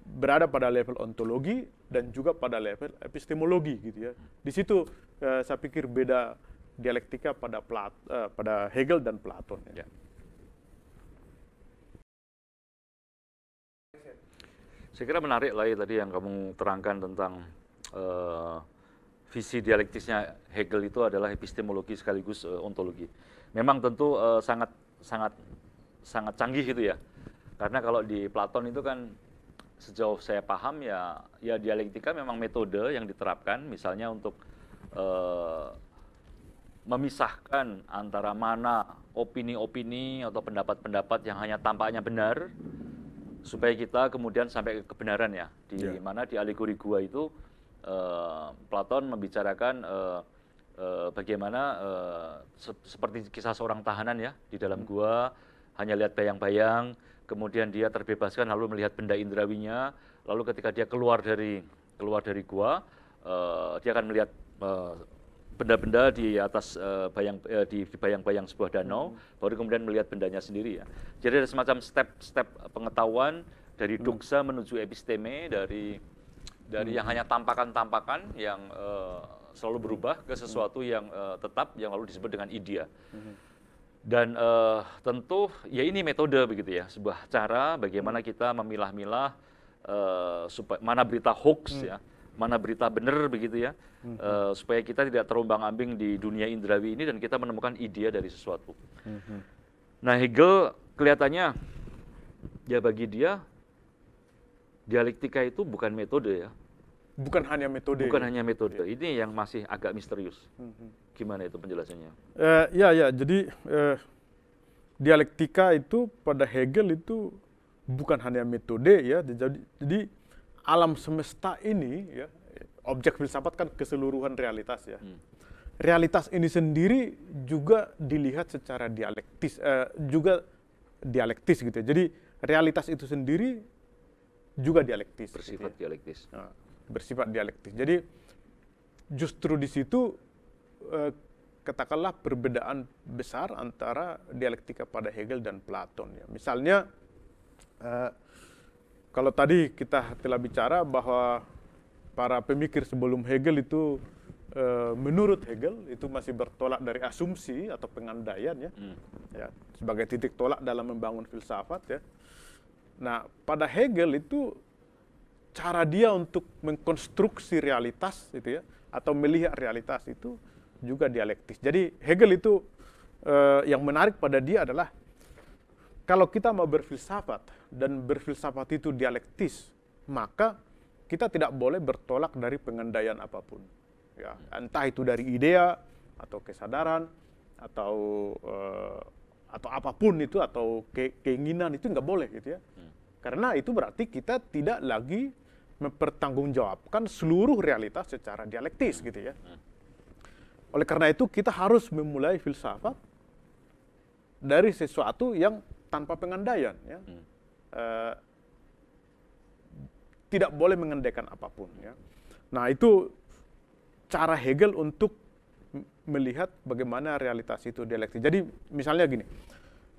berada pada level ontologi dan juga pada level epistemologi gitu ya. Di situ uh, saya pikir beda dialektika pada Plat, uh, pada Hegel dan Platon. Ya. Yeah. Saya kira menarik lagi ya tadi yang kamu terangkan tentang uh, visi dialektisnya Hegel itu adalah epistemologi sekaligus uh, ontologi. Memang tentu uh, sangat sangat sangat canggih itu ya. Karena kalau di Platon itu kan sejauh saya paham ya ya dialektika memang metode yang diterapkan misalnya untuk uh, memisahkan antara mana opini-opini atau pendapat-pendapat yang hanya tampaknya benar supaya kita kemudian sampai ke kebenaran ya di yeah. mana di alegori gua itu uh, Platon membicarakan uh, uh, bagaimana uh, se seperti kisah seorang tahanan ya di dalam hmm. gua hanya lihat bayang-bayang kemudian dia terbebaskan lalu melihat benda indrawinya lalu ketika dia keluar dari keluar dari gua uh, dia akan melihat uh, benda-benda di atas uh, bayang uh, di, bayang-bayang sebuah danau, hmm. baru kemudian melihat bendanya sendiri ya. Jadi ada semacam step-step pengetahuan dari hmm. doksa menuju episteme dari dari hmm. yang hanya tampakan-tampakan yang uh, selalu berubah ke sesuatu hmm. yang uh, tetap yang lalu disebut dengan idea. Hmm. Dan uh, tentu ya ini metode begitu ya, sebuah cara bagaimana hmm. kita memilah-milah uh, supaya mana berita hoax hmm. ya mana berita benar begitu ya uh, supaya kita tidak terombang ambing di dunia indrawi ini dan kita menemukan ide dari sesuatu hmm, hmm. nah Hegel kelihatannya ya bagi dia dialektika itu bukan metode ya bukan hanya metode bukan hanya metode ya. ini yang masih agak misterius hmm. hmm. gimana itu penjelasannya uh, ya ya jadi uh, dialektika itu pada Hegel itu bukan hanya metode ya jadi alam semesta ini ya objek filsafat kan keseluruhan realitas ya. Hmm. Realitas ini sendiri juga dilihat secara dialektis eh, juga dialektis gitu ya. Jadi realitas itu sendiri juga dialektis. Gitu bersifat gitu ya. dialektis. Nah, bersifat dialektis. Jadi justru di situ eh, katakanlah perbedaan besar antara dialektika pada Hegel dan Platon ya. Misalnya eh, kalau tadi kita telah bicara bahwa para pemikir sebelum Hegel itu eh, menurut Hegel itu masih bertolak dari asumsi atau pengandaian ya, hmm. ya sebagai titik tolak dalam membangun filsafat ya. Nah pada Hegel itu cara dia untuk mengkonstruksi realitas itu ya atau melihat realitas itu juga dialektis. Jadi Hegel itu e, yang menarik pada dia adalah kalau kita mau berfilsafat dan berfilsafat itu dialektis, maka kita tidak boleh bertolak dari pengendaian apapun. Ya, entah itu dari idea atau kesadaran atau uh, atau apapun itu atau ke keinginan itu nggak boleh gitu ya. Hmm. Karena itu berarti kita tidak lagi mempertanggungjawabkan seluruh realitas secara dialektis hmm. gitu ya. Hmm. Oleh karena itu kita harus memulai filsafat dari sesuatu yang tanpa pengandaian ya. Hmm Eh, tidak boleh mengendekan apapun. Ya. Nah itu cara Hegel untuk melihat bagaimana realitas itu dialektik. Jadi misalnya gini,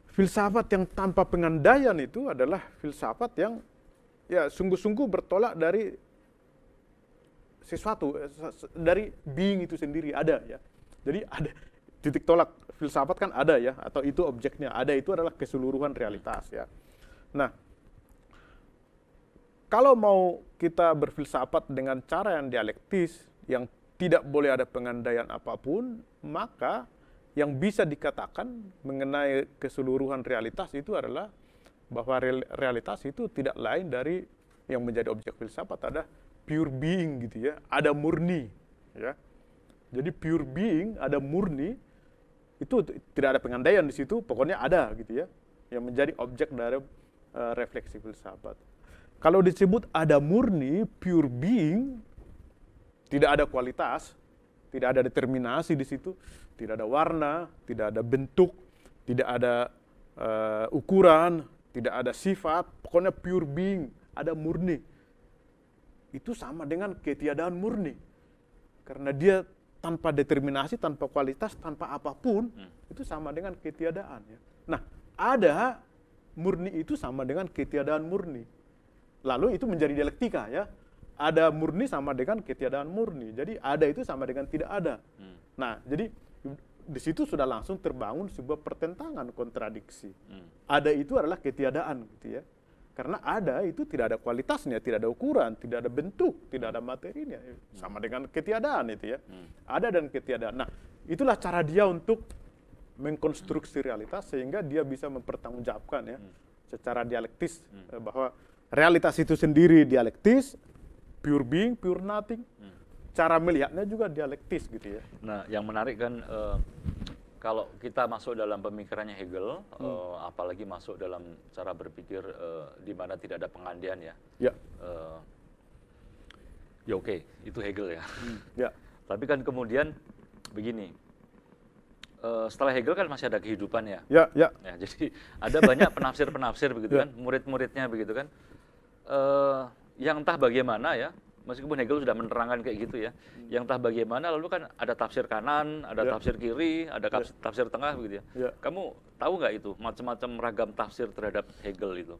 filsafat yang tanpa pengandaian itu adalah filsafat yang ya sungguh-sungguh bertolak dari sesuatu eh, dari being itu sendiri ada ya. Jadi ada titik tolak filsafat kan ada ya atau itu objeknya ada itu adalah keseluruhan realitas ya. Nah, kalau mau kita berfilsafat dengan cara yang dialektis, yang tidak boleh ada pengandaian apapun, maka yang bisa dikatakan mengenai keseluruhan realitas itu adalah bahwa realitas itu tidak lain dari yang menjadi objek filsafat ada pure being gitu ya, ada murni ya. Jadi pure being, ada murni itu tidak ada pengandaian di situ, pokoknya ada gitu ya. Yang menjadi objek dari Eh, refleksibel refleksi filsafat. Kalau disebut ada murni, pure being, tidak ada kualitas, tidak ada determinasi di situ, tidak ada warna, tidak ada bentuk, tidak ada uh, ukuran, tidak ada sifat, pokoknya pure being, ada murni. Itu sama dengan ketiadaan murni. Karena dia tanpa determinasi, tanpa kualitas, tanpa apapun, hmm. itu sama dengan ketiadaan. Ya. Nah, ada murni itu sama dengan ketiadaan murni. Lalu itu menjadi dialektika ya. Ada murni sama dengan ketiadaan murni. Jadi ada itu sama dengan tidak ada. Hmm. Nah, jadi di situ sudah langsung terbangun sebuah pertentangan kontradiksi. Hmm. Ada itu adalah ketiadaan gitu ya. Karena ada itu tidak ada kualitasnya, tidak ada ukuran, tidak ada bentuk, tidak ada materinya. Sama dengan ketiadaan itu ya. Hmm. Ada dan ketiadaan. Nah, itulah cara dia untuk mengkonstruksi realitas sehingga dia bisa mempertanggungjawabkan ya hmm. secara dialektis hmm. eh, bahwa realitas itu sendiri dialektis, pure being, pure nothing. Hmm. Cara melihatnya juga dialektis gitu ya. Nah, yang menarik kan uh, kalau kita masuk dalam pemikirannya Hegel, hmm. uh, apalagi masuk dalam cara berpikir uh, di mana tidak ada pengandaian ya. Ya. Uh, ya oke, okay, itu Hegel ya. Hmm. Ya. Tapi kan kemudian begini, Eh, setelah Hegel kan masih ada kehidupan ya. Ya, ya. ya jadi ada banyak penafsir-penafsir begitu kan, ya. kan, murid-muridnya begitu kan. Uh, yang entah bagaimana ya, meskipun Hegel sudah menerangkan kayak gitu ya, hmm. yang entah bagaimana lalu kan ada tafsir kanan, ada ya. tafsir kiri, ada ya. tafsir tengah begitu ya. ya. Kamu tahu nggak itu macam-macam ragam tafsir terhadap Hegel itu?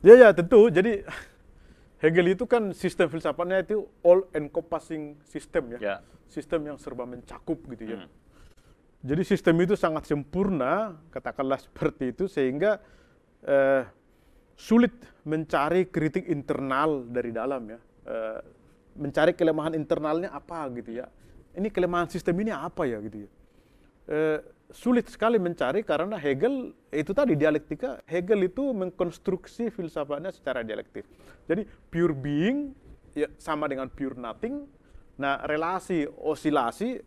Ya ya tentu. Jadi Hegel itu kan sistem filsafatnya itu all encompassing system ya. ya. Sistem yang serba mencakup gitu ya. Hmm. Jadi sistem itu sangat sempurna, katakanlah seperti itu, sehingga eh, sulit mencari kritik internal dari dalam ya. Eh, mencari kelemahan internalnya apa gitu ya. Ini kelemahan sistem ini apa ya gitu ya. Eh, sulit sekali mencari karena Hegel itu tadi dialektika Hegel itu mengkonstruksi filsafatnya secara dialektik. Jadi pure being ya sama dengan pure nothing. Nah relasi osilasi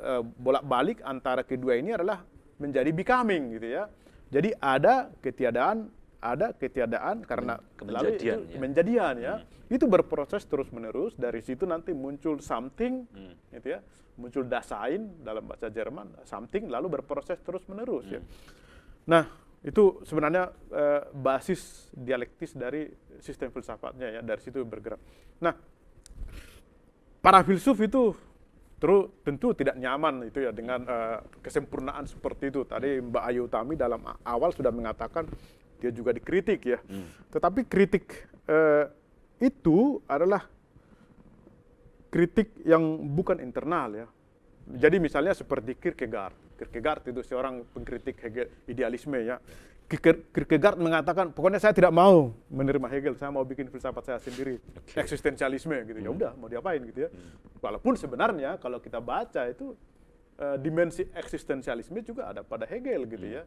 Eh, bolak-balik antara kedua ini adalah menjadi becoming gitu ya. Jadi ada ketiadaan, ada ketiadaan karena kejadian itu ya. menjadian ya. Hmm. Itu berproses terus-menerus dari situ nanti muncul something hmm. gitu ya. Muncul dasain dalam bahasa Jerman something lalu berproses terus-menerus ya. hmm. ya. Nah, itu sebenarnya eh, basis dialektis dari sistem filsafatnya ya dari situ bergerak. Nah, para filsuf itu Terus tentu tidak nyaman itu ya dengan uh, kesempurnaan seperti itu. Tadi hmm. Mbak Ayu Utami dalam awal sudah mengatakan dia juga dikritik ya. Hmm. Tetapi kritik uh, itu adalah kritik yang bukan internal ya. Hmm. Jadi misalnya seperti Kierkegaard. Kierkegaard itu seorang pengkritik idealisme ya. Kierkegaard mengatakan pokoknya saya tidak mau menerima Hegel, saya mau bikin filsafat saya sendiri, okay. eksistensialisme gitu. Ya hmm. udah mau diapain gitu ya. Hmm. Walaupun sebenarnya kalau kita baca itu uh, dimensi eksistensialisme juga ada pada Hegel gitu hmm. ya.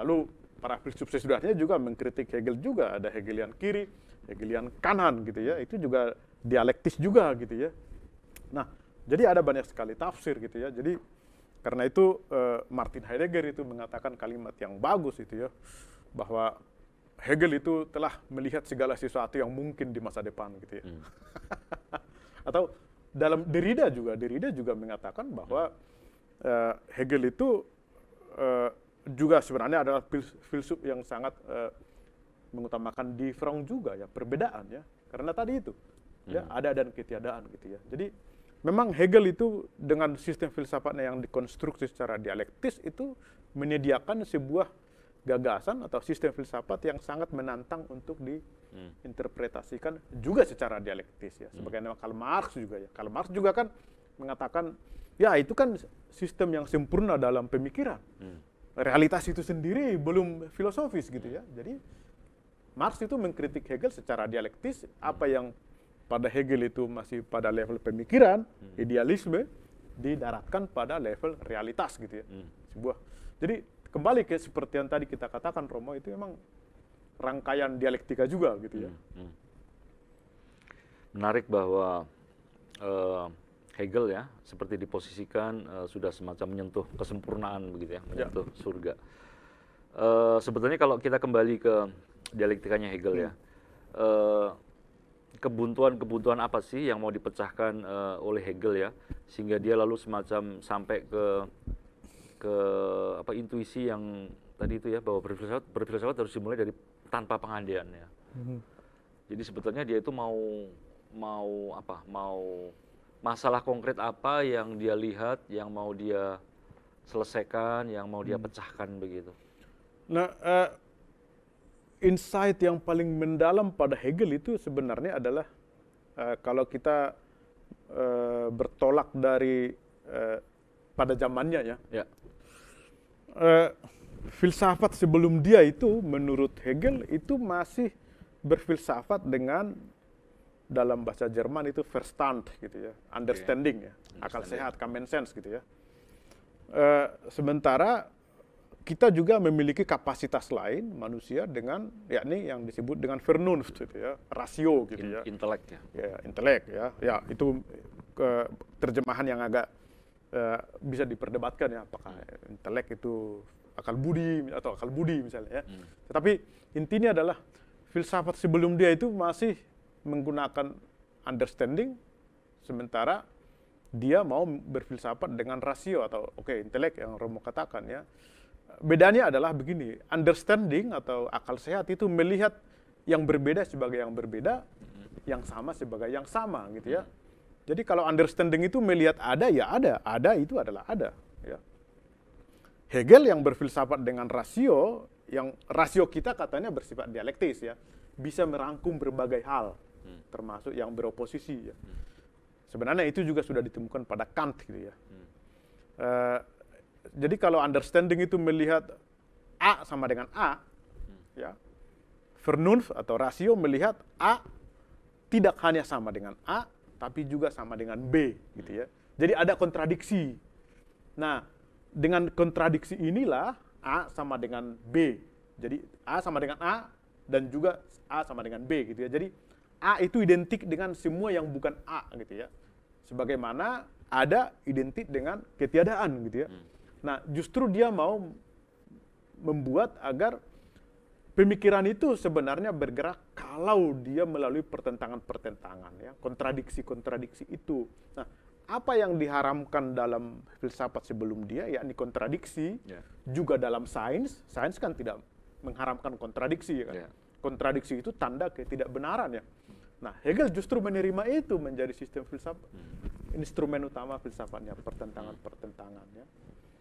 Lalu para filsuf sesudahnya juga mengkritik Hegel juga ada Hegelian kiri, Hegelian kanan gitu ya. Itu juga dialektis juga gitu ya. Nah, jadi ada banyak sekali tafsir gitu ya. Jadi karena itu eh, Martin Heidegger itu mengatakan kalimat yang bagus itu ya bahwa Hegel itu telah melihat segala sesuatu yang mungkin di masa depan gitu ya. Hmm. Atau dalam Derrida juga Derrida juga mengatakan bahwa uh, Hegel itu uh, juga sebenarnya adalah filsuf yang sangat uh, mengutamakan di Frank juga ya perbedaan ya karena tadi itu ya, hmm. ya ada dan ketiadaan gitu ya. Jadi memang Hegel itu dengan sistem filsafatnya yang dikonstruksi secara dialektis itu menyediakan sebuah gagasan atau sistem filsafat yang sangat menantang untuk diinterpretasikan hmm. juga secara dialektis ya. Hmm. Sebagai nama Karl Marx juga ya. Karl Marx juga kan mengatakan ya itu kan sistem yang sempurna dalam pemikiran. Hmm. Realitas itu sendiri belum filosofis gitu ya. Jadi Marx itu mengkritik Hegel secara dialektis apa yang pada Hegel itu masih pada level pemikiran, hmm. idealisme didaratkan pada level realitas gitu ya. Hmm. Sebuah. Jadi kembali ke seperti yang tadi kita katakan Romo itu memang rangkaian dialektika juga gitu ya. Hmm. Hmm. Menarik bahwa uh, Hegel ya seperti diposisikan uh, sudah semacam menyentuh kesempurnaan begitu ya, ya. menyentuh ya. surga. Uh, sebetulnya kalau kita kembali ke dialektikanya Hegel ya, hmm. ya. Uh, kebuntuan-kebuntuan apa sih yang mau dipecahkan uh, oleh Hegel ya sehingga dia lalu semacam sampai ke ke apa intuisi yang tadi itu ya bahwa berfilosofat berfilosofat harus dimulai dari tanpa pengandian ya. Mm-hmm. Jadi sebetulnya dia itu mau mau apa? Mau masalah konkret apa yang dia lihat, yang mau dia selesaikan, yang mau dia hmm. pecahkan begitu. Nah, uh, insight yang paling mendalam pada Hegel itu sebenarnya adalah uh, kalau kita uh, bertolak dari uh, pada zamannya ya. ya. Uh, filsafat sebelum dia itu menurut Hegel itu masih berfilsafat dengan dalam bahasa Jerman itu Verstand gitu ya, understanding ya, akal sehat, common sense gitu ya. Uh, sementara kita juga memiliki kapasitas lain manusia dengan yakni yang disebut dengan Vernunft gitu ya, rasio gitu ya. Intelek ya. Ya, intelek ya. Ya, itu ke, terjemahan yang agak uh, bisa diperdebatkan ya apakah hmm. intelek itu akal budi atau akal budi misalnya ya. Hmm. Tetapi intinya adalah filsafat sebelum dia itu masih menggunakan understanding sementara dia mau berfilsafat dengan rasio atau oke okay, intelek yang Romo katakan ya bedanya adalah begini, understanding atau akal sehat itu melihat yang berbeda sebagai yang berbeda, yang sama sebagai yang sama gitu ya. Jadi kalau understanding itu melihat ada ya ada, ada itu adalah ada ya. Hegel yang berfilsafat dengan rasio, yang rasio kita katanya bersifat dialektis ya, bisa merangkum berbagai hal, termasuk yang beroposisi ya. Sebenarnya itu juga sudah ditemukan pada Kant gitu ya. Uh, jadi kalau understanding itu melihat A sama dengan A, hmm. ya, vernunf atau rasio melihat A tidak hanya sama dengan A, tapi juga sama dengan B, gitu ya. Jadi ada kontradiksi. Nah, dengan kontradiksi inilah A sama dengan B. Jadi A sama dengan A dan juga A sama dengan B, gitu ya. Jadi A itu identik dengan semua yang bukan A, gitu ya. Sebagaimana ada identik dengan ketiadaan, gitu ya. Hmm. Nah, justru dia mau membuat agar pemikiran itu sebenarnya bergerak kalau dia melalui pertentangan-pertentangan ya, kontradiksi-kontradiksi itu. Nah, apa yang diharamkan dalam filsafat sebelum dia yakni kontradiksi yeah. juga dalam sains sains kan tidak mengharamkan kontradiksi ya kan yeah. kontradiksi itu tanda ketidakbenaran ya nah Hegel justru menerima itu menjadi sistem filsafat hmm. instrumen utama filsafatnya pertentangan pertentangan pertentangannya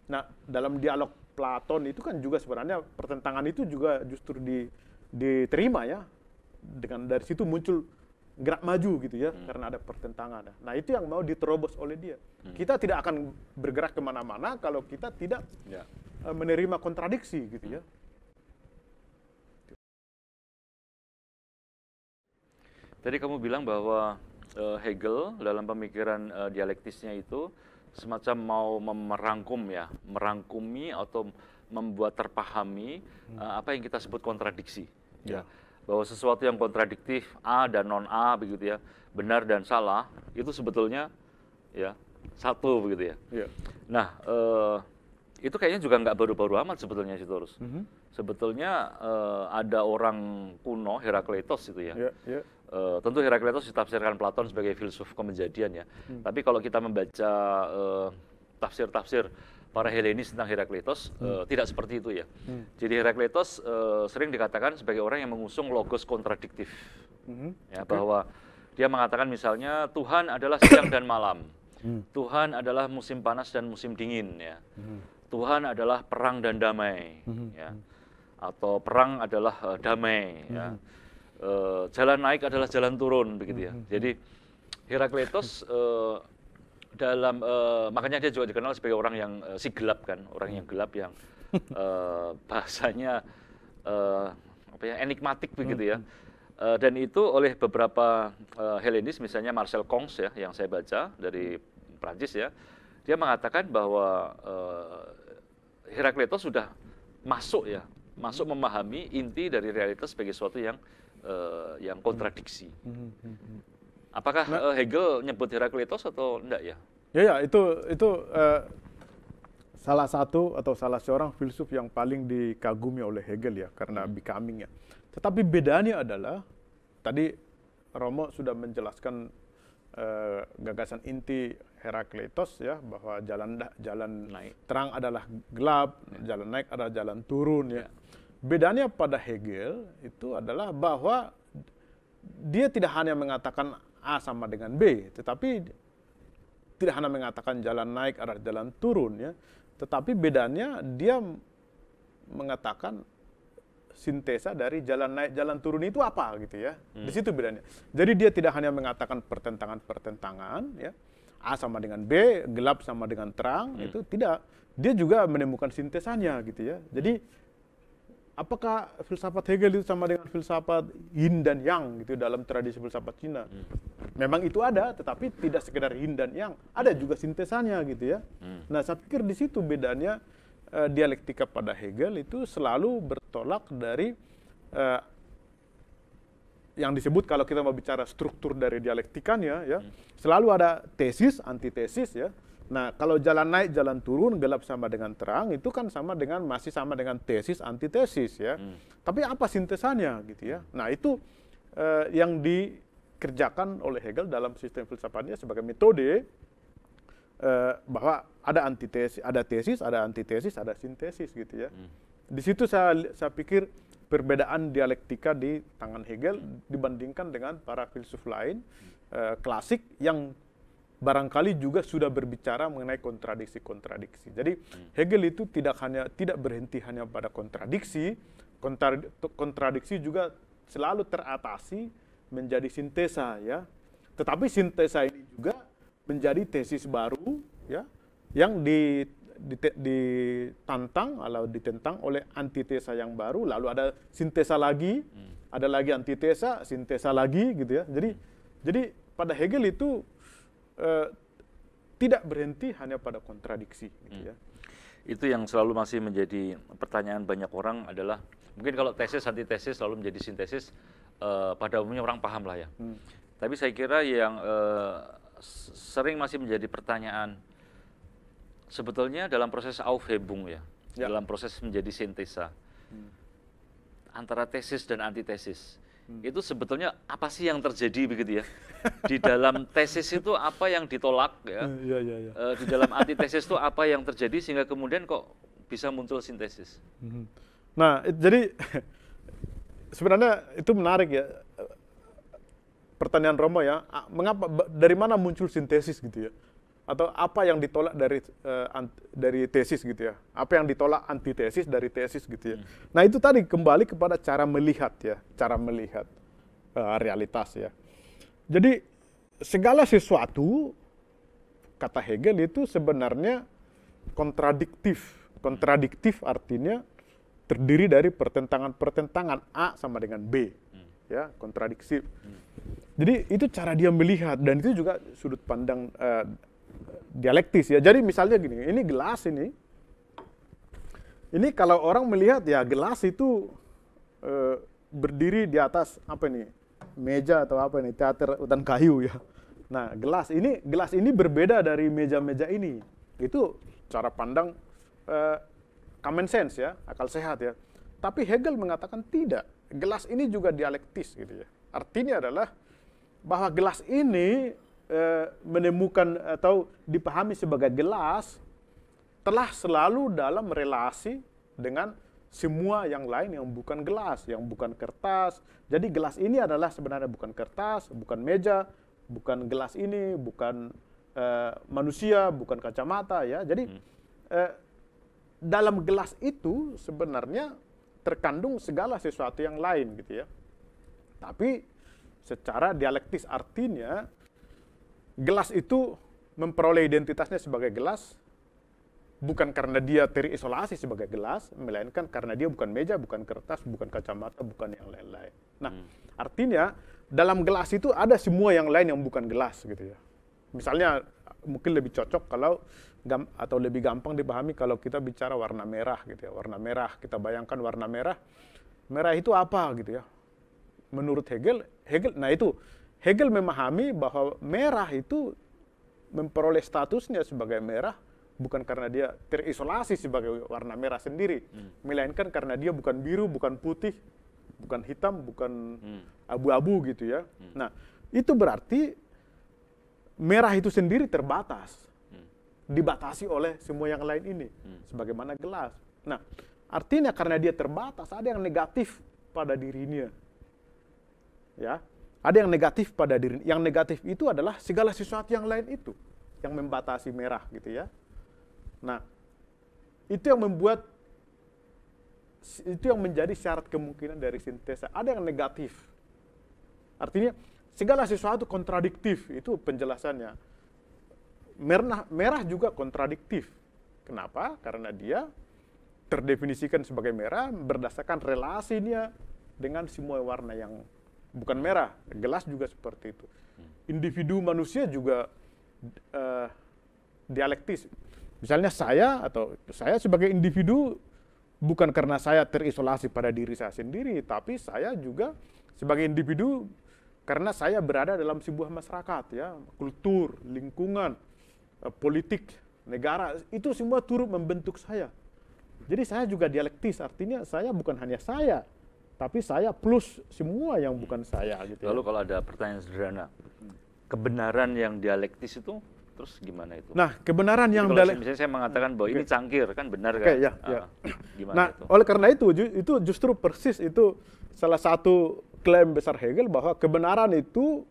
Nah, dalam dialog Platon itu kan juga sebenarnya pertentangan itu juga justru di, diterima ya. Dengan dari situ muncul gerak maju gitu ya hmm. karena ada pertentangan. Nah itu yang mau diterobos oleh dia. Hmm. Kita tidak akan bergerak kemana-mana kalau kita tidak ya. E, menerima kontradiksi gitu ya. Tadi kamu bilang bahwa uh, Hegel dalam pemikiran uh, dialektisnya itu semacam mau merangkum ya, merangkumi atau membuat terpahami hmm. uh, apa yang kita sebut kontradiksi. Ya. ya. Bahwa sesuatu yang kontradiktif A dan non A begitu ya, benar dan salah itu sebetulnya ya satu begitu ya. ya. Nah, uh, itu kayaknya juga nggak baru-baru amat sebetulnya sih terus. Mm -hmm. Sebetulnya uh, ada orang kuno Herakleitos itu ya. Yeah, yeah. Uh, tentu Heraclitus ditafsirkan Platon sebagai filsuf kemenjadian ya. Hmm. Tapi kalau kita membaca eh, tafsir-tafsir uh, para Helenis tentang Heraclitus eh, hmm. uh, tidak seperti itu ya. Hmm. Jadi Heraclitus uh, sering dikatakan sebagai orang yang mengusung logos kontradiktif. Hmm. Ya, okay. bahwa dia mengatakan misalnya Tuhan adalah siang dan malam. Hmm. Tuhan adalah musim panas dan musim dingin ya. Hmm. Tuhan adalah perang dan damai hmm. ya. Hmm. Atau perang adalah uh, damai ya. hmm. ya e, jalan naik adalah jalan turun begitu ya. Mm-hmm. Jadi Herakleitos e, eh, dalam e, makanya dia juga dikenal sebagai orang yang e, si gelap kan, orang yang gelap yang e, bahasanya e, apa ya enigmatik begitu ya. E, dan itu oleh beberapa e, Helenis misalnya Marcel Kongs ya yang saya baca dari Prancis ya. Dia mengatakan bahwa e, Herakleitos sudah masuk ya, masuk mm-hmm. memahami inti dari realitas sebagai suatu yang uh, yang kontradiksi. Hmm, hmm, hmm, Apakah uh, Hegel nyebut Herakleitos atau enggak ya? Ya ya itu itu uh, salah satu atau salah seorang filsuf yang paling dikagumi oleh Hegel ya karena becomingnya. Tetapi bedanya adalah tadi Romo sudah menjelaskan gagasan inti Herakleitos ya bahwa jalan jalan naik. terang adalah gelap, ya. jalan naik adalah jalan turun ya. ya Bedanya pada Hegel itu adalah bahwa dia tidak hanya mengatakan A sama dengan B, tetapi tidak hanya mengatakan jalan naik arah jalan turun ya, tetapi bedanya dia mengatakan sintesa dari jalan naik jalan turun itu apa gitu ya. Hmm. Di situ bedanya. Jadi dia tidak hanya mengatakan pertentangan-pertentangan ya. A sama dengan B, gelap sama dengan terang hmm. itu tidak. Dia juga menemukan sintesanya gitu ya. Jadi apakah filsafat Hegel itu sama dengan filsafat Yin dan Yang gitu ya, dalam tradisi filsafat Cina? Hmm. Memang itu ada, tetapi tidak sekedar Yin dan Yang, ada juga sintesanya gitu ya. Hmm. Nah, saya pikir di situ bedanya uh, dialektika pada Hegel itu selalu bertolak dari uh, yang disebut kalau kita mau bicara struktur dari dialektikanya ya, hmm. selalu ada tesis, antitesis ya, Nah, kalau jalan naik, jalan turun, gelap sama dengan terang, itu kan sama dengan masih sama dengan tesis, antitesis ya. Hmm. Tapi apa sintesanya gitu ya? Hmm. Nah, itu eh, yang dikerjakan oleh Hegel dalam sistem filsafatnya sebagai metode eh, bahwa ada antitesis, ada tesis, ada antitesis, ada sintesis gitu ya. Hmm. Di situ saya saya pikir perbedaan dialektika di tangan Hegel hmm. dibandingkan dengan para filsuf lain hmm. eh, klasik yang barangkali juga sudah berbicara mengenai kontradiksi-kontradiksi. Jadi hmm. Hegel itu tidak hanya tidak berhenti hanya pada kontradiksi, kontradiksi juga selalu teratasi menjadi sintesa ya. Tetapi sintesa ini juga menjadi tesis baru ya yang di, ditantang atau ditentang oleh antitesa yang baru lalu ada sintesa lagi, hmm. ada lagi antitesa, sintesa lagi gitu ya. Jadi jadi pada Hegel itu Eh, tidak berhenti hanya pada kontradiksi. Gitu hmm. ya. Itu yang selalu masih menjadi pertanyaan banyak orang adalah mungkin kalau tesis antitesis selalu menjadi sintesis uh, pada umumnya orang paham lah ya. Hmm. Tapi saya kira yang uh, sering masih menjadi pertanyaan sebetulnya dalam proses aufhebung ya, ya. dalam proses menjadi sintesa hmm. antara tesis dan antitesis Hmm. itu sebetulnya apa sih yang terjadi begitu ya di dalam tesis itu apa yang ditolak ya, ya, ya, ya. E, di dalam tesis itu apa yang terjadi sehingga kemudian kok bisa muncul sintesis hmm. nah it, jadi sebenarnya itu menarik ya eh, pertanyaan Romo ya mengapa dari mana muncul sintesis gitu ya atau apa yang ditolak dari uh, eh, anti, dari tesis gitu ya apa yang ditolak antitesis dari tesis gitu ya hmm. nah itu tadi kembali kepada cara melihat ya cara melihat uh, realitas ya jadi segala sesuatu kata Hegel itu sebenarnya kontradiktif kontradiktif artinya terdiri dari pertentangan-pertentangan A sama dengan B hmm. ya kontradiksi hmm. jadi itu cara dia melihat dan itu juga sudut pandang uh, dialektis ya. Jadi misalnya gini, ini gelas ini. Ini kalau orang melihat ya gelas itu e, berdiri di atas apa nih? Meja atau apa nih? Teater hutan kayu ya. Nah, gelas ini gelas ini berbeda dari meja-meja ini. Itu cara pandang e, common sense ya, akal sehat ya. Tapi Hegel mengatakan tidak. Gelas ini juga dialektis gitu ya. Artinya adalah bahwa gelas ini Eh, menemukan atau dipahami sebagai gelas telah selalu dalam relasi dengan semua yang lain yang bukan gelas, yang bukan kertas. Jadi gelas ini adalah sebenarnya bukan kertas, bukan meja, bukan gelas ini, bukan uh, manusia, bukan kacamata ya. Jadi hmm. uh, dalam gelas itu sebenarnya terkandung segala sesuatu yang lain gitu ya. Tapi secara dialektis artinya gelas itu memperoleh identitasnya sebagai gelas bukan karena dia terisolasi sebagai gelas, melainkan karena dia bukan meja, bukan kertas, bukan kacamata, bukan yang lain-lain. Nah, hmm. artinya dalam gelas itu ada semua yang lain yang bukan gelas gitu ya. Misalnya mungkin lebih cocok kalau atau lebih gampang dipahami kalau kita bicara warna merah gitu ya. Warna merah, kita bayangkan warna merah. Merah itu apa gitu ya? Menurut Hegel, Hegel nah itu Hegel memahami bahwa merah itu memperoleh statusnya sebagai merah bukan karena dia terisolasi sebagai warna merah sendiri, hmm. melainkan karena dia bukan biru, bukan putih, bukan hitam, bukan hmm. abu-abu hmm. gitu ya. Hmm. Nah, itu berarti merah itu sendiri terbatas, hmm. dibatasi oleh semua yang lain ini, hmm. sebagaimana gelas. Nah, artinya karena dia terbatas, ada yang negatif pada dirinya. Ya, ada yang negatif pada diri. Yang negatif itu adalah segala sesuatu yang lain itu yang membatasi merah gitu ya. Nah, itu yang membuat itu yang menjadi syarat kemungkinan dari sintesa. Ada yang negatif. Artinya segala sesuatu kontradiktif itu penjelasannya. Merah merah juga kontradiktif. Kenapa? Karena dia terdefinisikan sebagai merah berdasarkan relasinya dengan semua warna yang bukan merah, gelas juga seperti itu. Individu manusia juga uh, dialektis. Misalnya saya atau saya sebagai individu bukan karena saya terisolasi pada diri saya sendiri, tapi saya juga sebagai individu karena saya berada dalam sebuah masyarakat ya, kultur, lingkungan, uh, politik, negara, itu semua turut membentuk saya. Jadi saya juga dialektis, artinya saya bukan hanya saya, tapi saya plus semua yang bukan saya gitu. Ya. Lalu ya. kalau ada pertanyaan sederhana, kebenaran yang dialektis itu terus gimana itu? Nah, kebenaran Jadi yang dialektis misalnya saya mengatakan bahwa okay. ini cangkir kan benar kan? ya, ya. Gimana nah, itu? oleh karena itu itu justru persis itu salah satu klaim besar Hegel bahwa kebenaran itu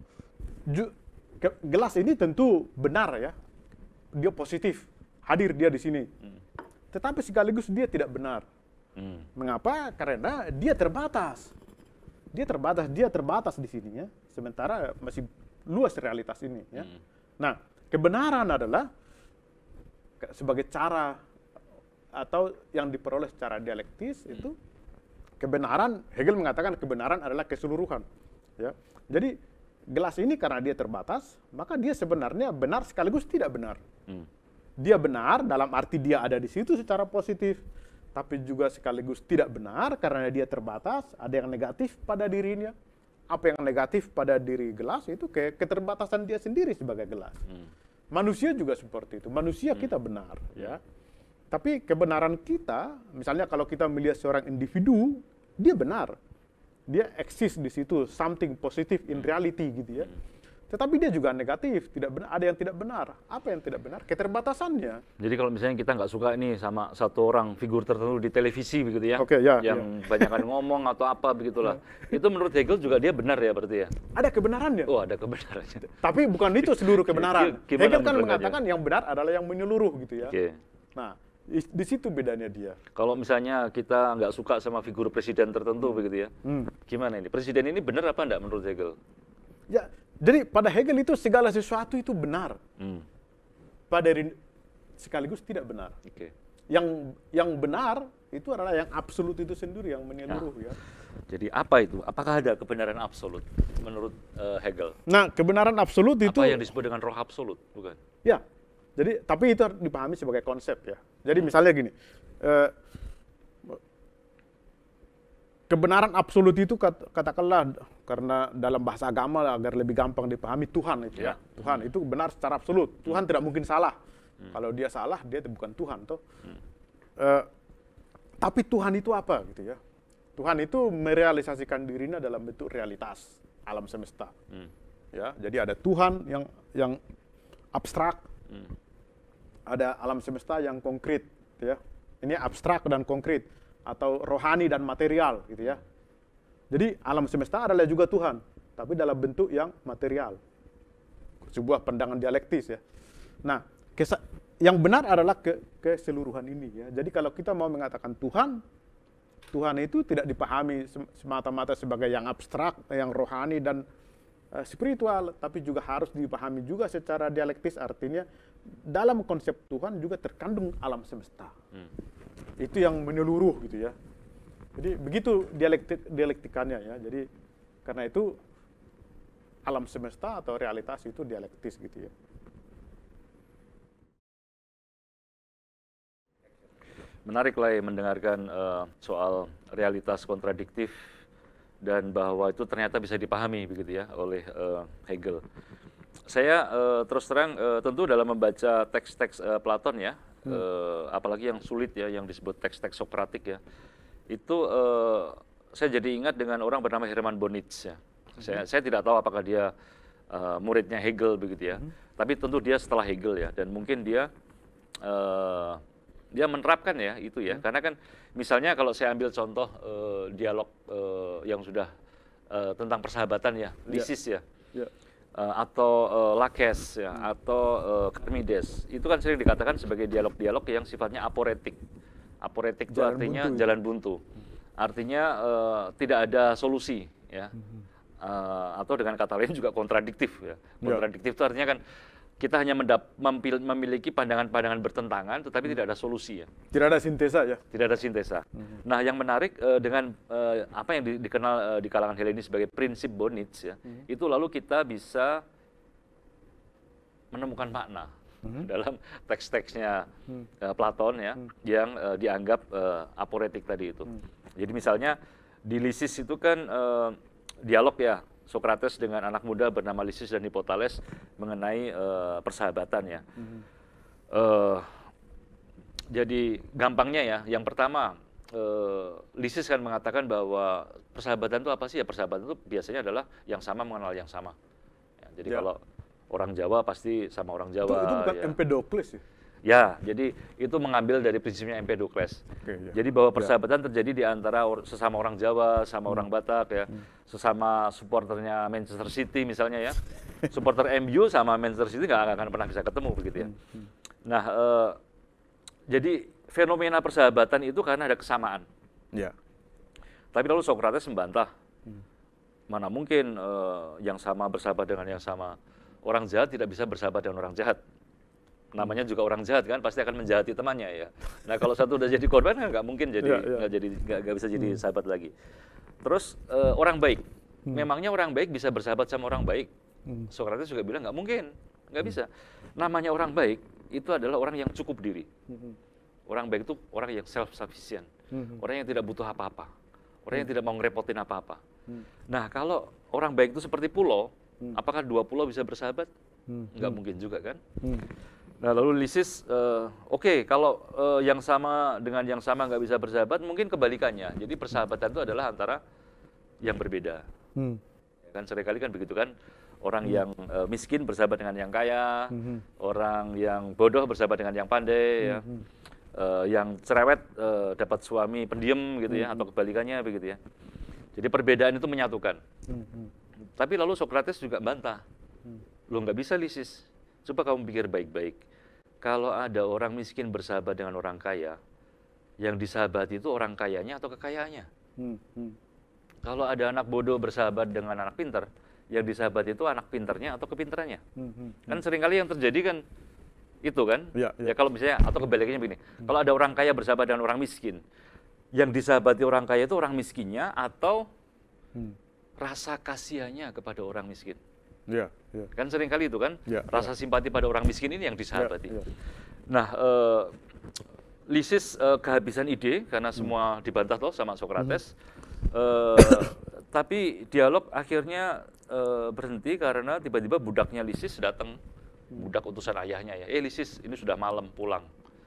ke gelas ini tentu benar ya. Dia positif, hadir dia di sini. Hmm. Tetapi sekaligus dia tidak benar Hmm. Mengapa? Karena dia terbatas. Dia terbatas, dia terbatas di sininya. Sementara masih luas realitas ini. Ya. Hmm. Nah, kebenaran adalah sebagai cara atau yang diperoleh secara dialektis hmm. itu kebenaran Hegel mengatakan kebenaran adalah keseluruhan. Ya. Jadi gelas ini karena dia terbatas, maka dia sebenarnya benar sekaligus tidak benar. Hmm. Dia benar dalam arti dia ada di situ secara positif tapi juga sekaligus tidak benar karena dia terbatas, ada yang negatif pada dirinya. Apa yang negatif pada diri gelas itu ke keterbatasan dia sendiri sebagai gelas. Hmm. Manusia juga seperti itu. Manusia hmm. kita benar, hmm. ya. Tapi kebenaran kita, misalnya kalau kita melihat seorang individu, dia benar. Dia eksis di situ, something positive in reality gitu ya. Hmm tetapi dia juga negatif, tidak benar, ada yang tidak benar. Apa yang tidak benar? Keterbatasannya. Jadi kalau misalnya kita nggak suka ini sama satu orang figur tertentu di televisi begitu ya, okay, ya yang ya. kan ngomong atau apa begitulah, ya. itu menurut Hegel juga dia benar ya berarti ya? Ada kebenarannya. Oh ada kebenarannya. Tapi bukan itu seluruh kebenaran. Hegel kan ya? mengatakan yang benar adalah yang menyeluruh gitu ya. Okay. Nah di situ bedanya dia. Kalau misalnya kita nggak suka sama figur presiden tertentu hmm. begitu ya, hmm. gimana ini? Presiden ini benar apa enggak menurut Hegel? Ya, jadi pada Hegel itu segala sesuatu itu benar. Hmm. Pada sekaligus tidak benar. Okay. Yang yang benar itu adalah yang absolut itu sendiri yang menyeluruh nah, ya. Jadi apa itu? Apakah ada kebenaran absolut menurut uh, Hegel? Nah, kebenaran absolut itu apa yang disebut dengan roh absolut, bukan? Ya. Jadi tapi itu dipahami sebagai konsep ya. Jadi hmm. misalnya gini, uh, kebenaran absolut itu kat, katakanlah karena dalam bahasa agama agar lebih gampang dipahami Tuhan itu ya. ya. Tuhan hmm. itu benar secara absolut. Hmm. Tuhan hmm. tidak mungkin salah. Hmm. Kalau dia salah dia itu bukan Tuhan toh. Hmm. Uh, tapi Tuhan itu apa gitu ya? Tuhan itu merealisasikan dirinya dalam bentuk realitas alam semesta. Hmm. Ya, jadi ada Tuhan yang yang abstrak. Hmm. Ada alam semesta yang konkret ya. Ini abstrak dan konkret atau rohani dan material gitu ya. Jadi alam semesta adalah juga Tuhan, tapi dalam bentuk yang material. Sebuah pandangan dialektis ya. Nah, kesa yang benar adalah ke, keseluruhan ini ya. Jadi kalau kita mau mengatakan Tuhan, Tuhan itu tidak dipahami semata-mata sebagai yang abstrak, yang rohani dan uh, spiritual, tapi juga harus dipahami juga secara dialektis artinya dalam konsep Tuhan juga terkandung alam semesta. Hmm itu yang menyeluruh gitu ya. Jadi begitu dialektik dialektikannya ya. Jadi karena itu alam semesta atau realitas itu dialektis gitu ya. Menarik lah ya mendengarkan uh, soal realitas kontradiktif dan bahwa itu ternyata bisa dipahami begitu ya oleh uh, Hegel. Saya uh, terus terang uh, tentu dalam membaca teks-teks uh, Platon ya, hmm. Eh, apalagi yang sulit ya, yang disebut teks-teks Sokratik ya, itu eh, saya jadi ingat dengan orang bernama Herman Bonitz ya. Hmm. Saya, saya tidak tahu apakah dia eh, muridnya Hegel begitu ya, hmm. tapi tentu dia setelah Hegel ya, dan mungkin dia dia menerapkan ya itu ya, hmm. karena kan misalnya kalau saya ambil contoh dialog yang sudah tentang persahabatan ya, ya, lisis ya. ya. ya Eh, atau uh, Lakes ya hmm. atau uh, Karmides itu kan sering dikatakan sebagai dialog-dialog yang sifatnya aporetik. Aporetik itu artinya buntu. Ya? jalan buntu. Artinya uh, tidak ada solusi ya. Hmm. Uh, atau dengan kata lain juga kontradiktif ya. ya. Kontradiktif itu artinya kan kita hanya memiliki pandangan-pandangan bertentangan, tetapi hmm. tidak ada solusi ya. Tidak ada sintesa ya. Tidak ada sintesa. Hmm. Nah, yang menarik eh, dengan eh, apa yang di, dikenal eh, di kalangan Helenis sebagai prinsip Bonitz ya, hmm. itu lalu kita bisa menemukan makna hmm. dalam teks-teksnya hmm. Platon ya, hmm. yang dianggap aporetik tadi itu. Hmm. Jadi misalnya di Lysis itu kan dialog ya Socrates dengan anak muda bernama Lysis dan Hippotales mengenai uh, ya. Mm-hmm. Uh, jadi gampangnya ya, yang pertama uh, Lysis kan mengatakan bahwa persahabatan itu apa sih ya persahabatan itu biasanya adalah yang sama mengenal yang sama. Ya, jadi yeah. kalau orang Jawa pasti sama orang Jawa. Itu, itu bukan ya. Empedokles ya? Ya, jadi itu mengambil dari prinsipnya Dukles. Oke, ya. Jadi bahwa ya. persahabatan ya. terjadi di antara or sesama orang Jawa, sama hmm. orang Batak ya, hmm. sesama supporternya Manchester City misalnya ya. Supporter MU sama Manchester City nggak akan pernah bisa ketemu begitu ya. Hmm, hmm. Nah, eh, jadi fenomena persahabatan itu karena ada kesamaan. Ya. Tapi lalu Socrates membantah. Hmm. Mana mungkin eh, yang sama bersahabat dengan yang sama. Orang jahat tidak bisa bersahabat dengan orang jahat namanya hmm. juga orang jahat kan pasti akan menjahati temannya ya. Nah kalau satu udah jadi korban kan nggak mungkin jadi ya, ya. nggak yeah, yeah. jadi gak bisa jadi hmm. sahabat lagi. Terus uh, orang baik, hmm. memangnya orang baik bisa bersahabat sama orang baik? Hmm. Socrates juga bilang nggak mungkin, nggak hmm. bisa. Namanya orang baik itu adalah orang yang cukup diri. Hmm. Orang baik itu orang yang self sufficient, hmm. orang yang tidak butuh apa-apa, orang hmm. yang tidak mau ngerepotin apa-apa. Hmm. Nah kalau orang baik itu seperti pulau, hmm. apakah dua pulau bisa bersahabat? Hmm. Nggak hmm. mungkin juga kan? Hmm. Nah lalu Lisis, uh, oke okay, kalau uh, yang sama dengan yang sama nggak bisa bersahabat, mungkin kebalikannya. Jadi persahabatan itu adalah antara yang berbeda. Hmm. Ya kan seringkali kan begitu kan orang hmm. yang uh, eh, miskin bersahabat dengan yang kaya, hmm. orang yang bodoh bersahabat dengan yang pandai, hmm. ya. uh, yang cerewet uh, dapat suami pendiam gitu ya, hmm. ya atau hmm. kebalikannya begitu ya. Jadi perbedaan itu menyatukan. Hmm. hmm. Tapi lalu Socrates juga bantah, hmm. lo nggak bisa Lisis, coba kamu pikir baik-baik kalau ada orang miskin bersahabat dengan orang kaya, yang disahabati itu orang kayanya atau kekayaannya. Hmm, hmm. Kalau ada anak bodoh bersahabat dengan anak pinter, yang disahabati itu anak pinternya atau kepinterannya. Hmm, hmm, hmm. Kan seringkali yang terjadi kan itu kan. Ya, ya. ya kalau misalnya atau kebalikannya begini, hmm. kalau ada orang kaya bersahabat dengan orang miskin, yang disahabati orang kaya itu orang miskinnya atau hmm. rasa kasihannya kepada orang miskin. Ya, ya. Kan sering kali itu kan ya, rasa ya. simpati pada orang miskin ini yang disahabati. Iya, yeah, ya. Nah, e, Lisis e, kehabisan ide karena hmm. semua dibantah loh sama Socrates. -hmm. E, tapi dialog akhirnya e, berhenti karena tiba-tiba budaknya Lisis datang, hmm. budak utusan ayahnya ya. Eh Lisis, ini sudah malam, pulang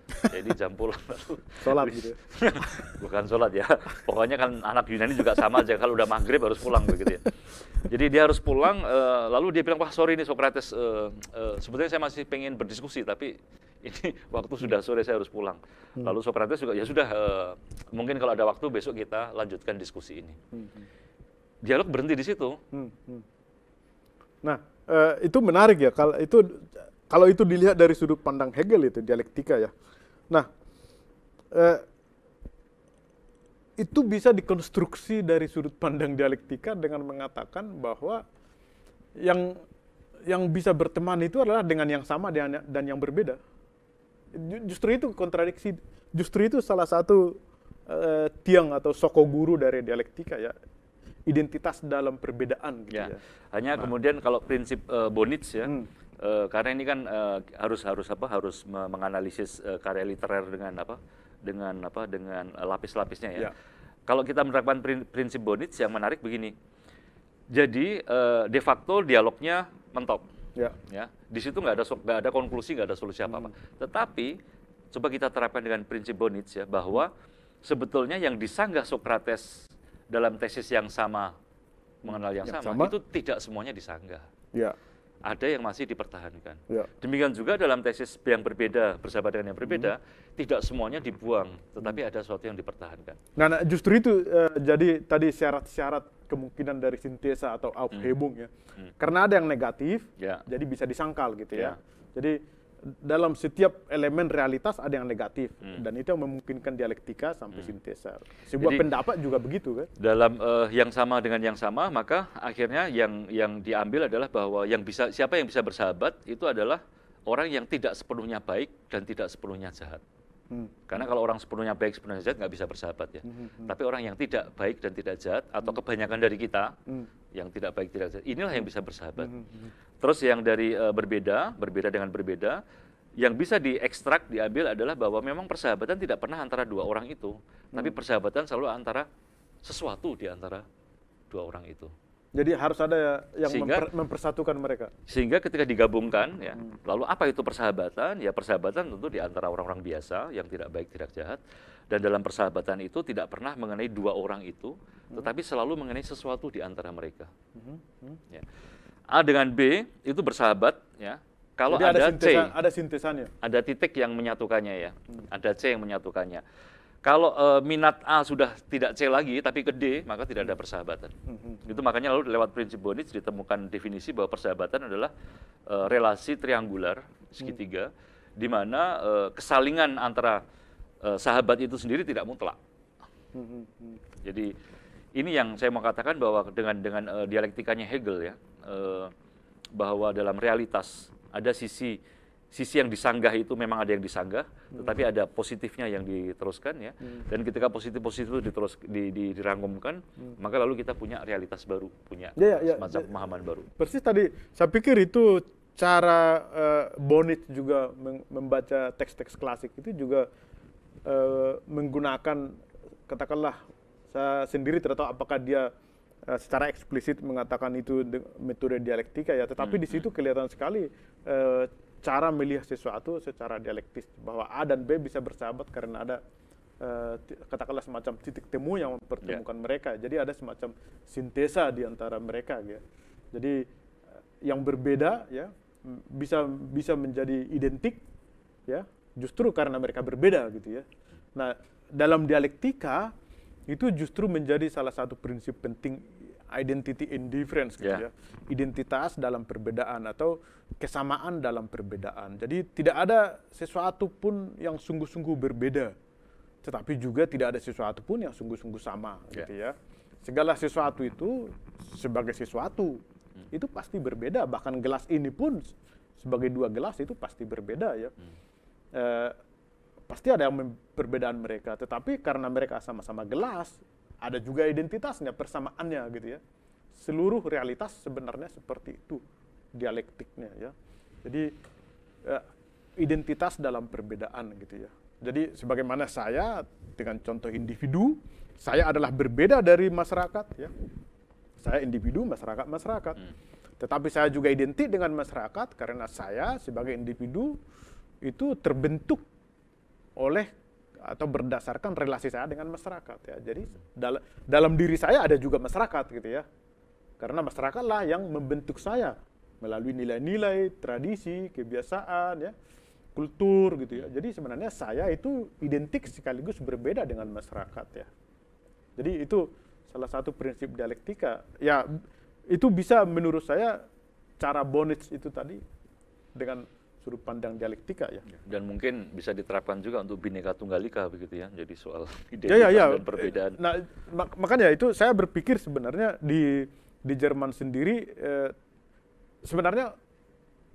jadi ya, jam pulang Sholat gitu. Ya? Bukan sholat ya. Pokoknya kan anak Yunani juga sama aja. Kalau udah maghrib harus pulang begitu ya. Jadi dia harus pulang. Uh, lalu dia bilang, wah sorry ini Socrates. Uh, uh, sebetulnya saya masih pengen berdiskusi tapi ini waktu sudah sore saya harus pulang. Hmm. Lalu Socrates juga ya sudah uh, mungkin kalau ada waktu besok kita lanjutkan diskusi ini. Hmm, hmm. Dialog berhenti di situ. Nah uh, itu menarik ya. Kalau itu kalau itu dilihat dari sudut pandang Hegel itu dialektika ya. Nah, eh, itu bisa dikonstruksi dari sudut pandang dialektika dengan mengatakan bahwa yang yang bisa berteman itu adalah dengan yang sama dan, dan yang berbeda. Justru itu kontradiksi, justru itu salah satu eh, tiang atau soko guru dari dialektika ya identitas dalam perbedaan gitu ya. ya. Hanya nah. kemudian kalau prinsip uh, Bonitz ya, hmm Eh, karena ini kan uh, harus harus apa harus menganalisis uh, karya literer dengan apa dengan apa dengan lapis-lapisnya ya. ya. Kalau kita menerapkan prinsip Bonitz yang menarik begini. Jadi uh, de facto dialognya mentok. Ya. ya. Di situ nggak ada nggak ada konklusi, nggak ada solusi apa-apa. Hmm. Tetapi coba kita terapkan dengan prinsip Bonitz ya bahwa sebetulnya yang disanggah Socrates dalam tesis yang sama mengenal yang, yang sama, sama itu tidak semuanya disanggah. Ya ada yang masih dipertahankan. Ya. Demikian juga dalam tesis yang berbeda, bersahabat dengan yang berbeda, hmm. tidak semuanya dibuang, tetapi ada sesuatu yang dipertahankan. Nah, nah justru itu eh, jadi tadi syarat-syarat kemungkinan dari sintesa atau aufhebung hmm. ya. Hmm. Karena ada yang negatif, ya. jadi bisa disangkal gitu ya. ya. Jadi dalam setiap elemen realitas ada yang negatif hmm. dan itu yang memungkinkan dialektika sampai hmm. sintesa. Sebuah Jadi, pendapat juga begitu kan. Dalam uh, yang sama dengan yang sama maka akhirnya yang yang diambil adalah bahwa yang bisa siapa yang bisa bersahabat itu adalah orang yang tidak sepenuhnya baik dan tidak sepenuhnya jahat. Hmm. Karena kalau orang sepenuhnya baik, sepenuhnya jahat nggak bisa bersahabat ya. Hmm, hmm, hmm. Tapi orang yang tidak baik dan tidak jahat atau hmm. kebanyakan dari kita hmm. yang tidak baik tidak jahat, inilah yang bisa bersahabat. Hmm. hmm Terus yang dari uh, berbeda, berbeda dengan berbeda, yang bisa diekstrak diambil adalah bahwa memang persahabatan tidak pernah antara dua orang itu, hmm. tapi persahabatan selalu antara sesuatu di antara dua orang itu. Jadi harus ada yang sehingga, mempersatukan mereka. Sehingga ketika digabungkan ya, hmm. lalu apa itu persahabatan? Ya persahabatan tentu di antara orang-orang biasa yang tidak baik tidak jahat dan dalam persahabatan itu tidak pernah mengenai dua orang itu, hmm. tetapi selalu mengenai sesuatu di antara mereka. Hmm. Hmm. Ya. A dengan B itu bersahabat ya. Kalau Jadi ada, ada sintesan, C, ada sintesannya. Ada titik yang menyatukannya ya. Hmm. Ada C yang menyatukannya kalau uh, minat A sudah tidak C lagi, tapi ke D, maka tidak ada persahabatan. Mm-hmm. Itu makanya lalu lewat prinsip Bonitz ditemukan definisi bahwa persahabatan adalah uh, relasi triangular segitiga, mm di mana uh, kesalingan antara uh, sahabat itu sendiri tidak mutlak. Mm-hmm. Jadi ini yang saya mau katakan bahwa dengan dengan uh, dialektikanya Hegel ya, uh, bahwa dalam realitas ada sisi sisi yang disanggah itu memang ada yang disanggah, hmm. tetapi ada positifnya yang diteruskan ya. Hmm. Dan ketika positif-positif itu diterus di, di, dirangkumkan, hmm. maka lalu kita punya realitas baru, punya yeah, yeah, ya. semacam yeah, pemahaman baru. Persis tadi saya pikir itu cara uh, Bonit juga membaca teks-teks klasik itu juga uh, menggunakan katakanlah saya sendiri tidak tahu apakah dia eh, secara eksplisit mengatakan itu metode dialektika ya, tetapi hmm. di situ hmm. kelihatan sekali uh, cara melihat sesuatu secara dialektis bahwa A dan B bisa bersahabat karena ada eh, katakanlah semacam titik temu yang mempertemukan yeah. mereka. Jadi ada semacam sintesa di antara mereka ya. Jadi eh, yang berbeda ya bisa bisa menjadi identik ya justru karena mereka berbeda gitu ya. Nah, dalam dialektika itu justru menjadi salah satu prinsip penting identity indifference gitu yeah. ya. Identitas dalam perbedaan atau kesamaan dalam perbedaan. Jadi tidak ada sesuatu pun yang sungguh-sungguh berbeda. Tetapi juga tidak ada sesuatu pun yang sungguh-sungguh sama gitu yeah. gitu ya. Segala sesuatu itu sebagai sesuatu hmm. itu pasti berbeda. Bahkan gelas ini pun sebagai dua gelas itu pasti berbeda ya. Hmm. Eh, pasti ada yang perbedaan mereka, tetapi karena mereka sama-sama gelas, ada juga identitasnya, persamaannya gitu ya. Seluruh realitas sebenarnya seperti itu dialektiknya ya. Jadi ya, identitas dalam perbedaan gitu ya. Jadi sebagaimana saya dengan contoh individu, saya adalah berbeda dari masyarakat ya. Saya individu, masyarakat masyarakat. Hmm. Tetapi saya juga identik dengan masyarakat karena saya sebagai individu itu terbentuk oleh atau berdasarkan relasi saya dengan masyarakat ya. Jadi dal dalam diri saya ada juga masyarakat gitu ya. Karena masyarakatlah yang membentuk saya melalui nilai-nilai, tradisi, kebiasaan ya, kultur gitu ya. Jadi sebenarnya saya itu identik sekaligus berbeda dengan masyarakat ya. Jadi itu salah satu prinsip dialektika. Ya itu bisa menurut saya cara bonus itu tadi dengan sudut pandang dialektika ya. ya. Dan mungkin bisa diterapkan juga untuk bineka tunggal ika begitu ya. Jadi soal ide ya, ya, ya. dan perbedaan. Nah, mak makanya itu saya berpikir sebenarnya di di Jerman sendiri eh, sebenarnya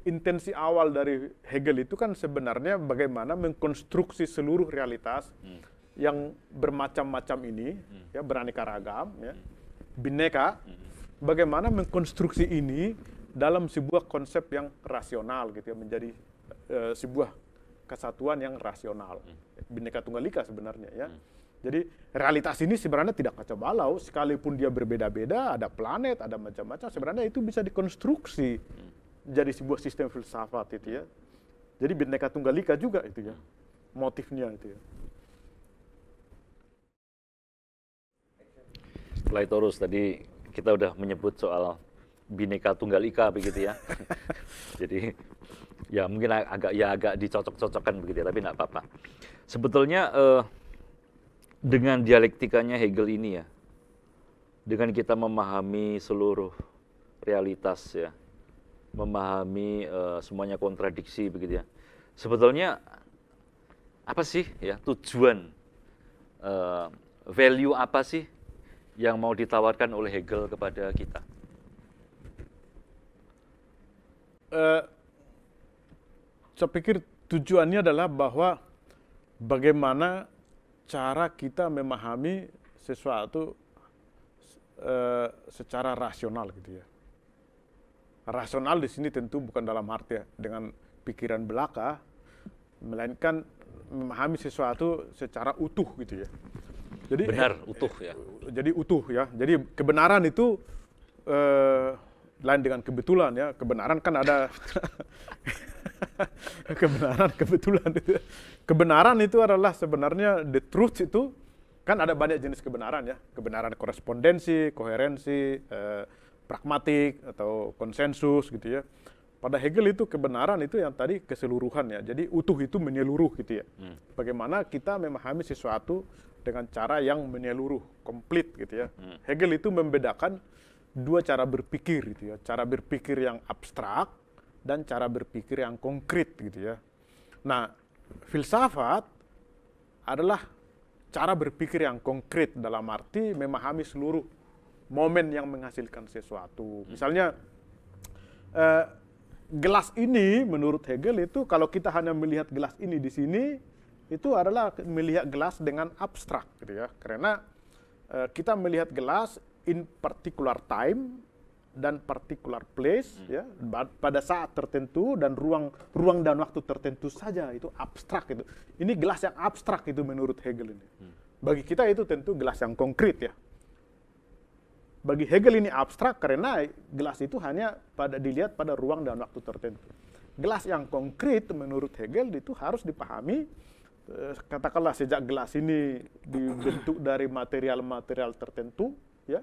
intensi awal dari Hegel itu kan sebenarnya bagaimana mengkonstruksi seluruh realitas hmm. yang bermacam-macam ini hmm. ya beraneka ragam ya. Hmm. Bineka. Hmm. Bagaimana mengkonstruksi ini dalam sebuah konsep yang rasional gitu ya menjadi e, sebuah kesatuan yang rasional hmm. bineka tunggal ika sebenarnya ya hmm. jadi realitas ini sebenarnya tidak kacau balau sekalipun dia berbeda-beda ada planet ada macam-macam sebenarnya itu bisa dikonstruksi hmm. jadi sebuah sistem filsafat itu ya jadi bineka tunggal ika juga itu ya motifnya itu ya Laitorus tadi kita udah menyebut soal bineka tunggal ika begitu ya. Jadi ya mungkin agak ya agak dicocok-cocokkan begitu ya, tapi tidak apa-apa. Sebetulnya eh, dengan dialektikanya Hegel ini ya, dengan kita memahami seluruh realitas ya, memahami eh, semuanya kontradiksi begitu ya. Sebetulnya apa sih ya tujuan eh, value apa sih yang mau ditawarkan oleh Hegel kepada kita? eh, saya pikir tujuannya adalah bahwa bagaimana cara kita memahami sesuatu eh, secara rasional gitu ya. Rasional di sini tentu bukan dalam arti dengan pikiran belaka, melainkan memahami sesuatu secara utuh gitu ya. Jadi benar utuh ya. Eh, jadi utuh ya. Jadi kebenaran itu eh, lain dengan kebetulan ya kebenaran kan ada kebenaran kebetulan itu kebenaran itu adalah sebenarnya the truth itu kan ada banyak jenis kebenaran ya kebenaran korespondensi koherensi eh, pragmatik atau konsensus gitu ya pada Hegel itu kebenaran itu yang tadi keseluruhan ya jadi utuh itu menyeluruh gitu ya hmm. bagaimana kita memahami sesuatu dengan cara yang menyeluruh komplit gitu ya hmm. Hegel itu membedakan dua cara berpikir gitu ya, cara berpikir yang abstrak dan cara berpikir yang konkret gitu ya. Nah, filsafat adalah cara berpikir yang konkret dalam arti memahami seluruh momen yang menghasilkan sesuatu. Misalnya eh, gelas ini menurut Hegel itu kalau kita hanya melihat gelas ini di sini itu adalah melihat gelas dengan abstrak gitu ya. Karena eh, kita melihat gelas in particular time dan particular place hmm. ya pada saat tertentu dan ruang ruang dan waktu tertentu saja itu abstrak itu ini gelas yang abstrak itu menurut Hegel ini hmm. bagi kita itu tentu gelas yang konkret ya bagi Hegel ini abstrak karena gelas itu hanya pada dilihat pada ruang dan waktu tertentu gelas yang konkret menurut Hegel itu harus dipahami eh, katakanlah sejak gelas ini dibentuk dari material-material tertentu ya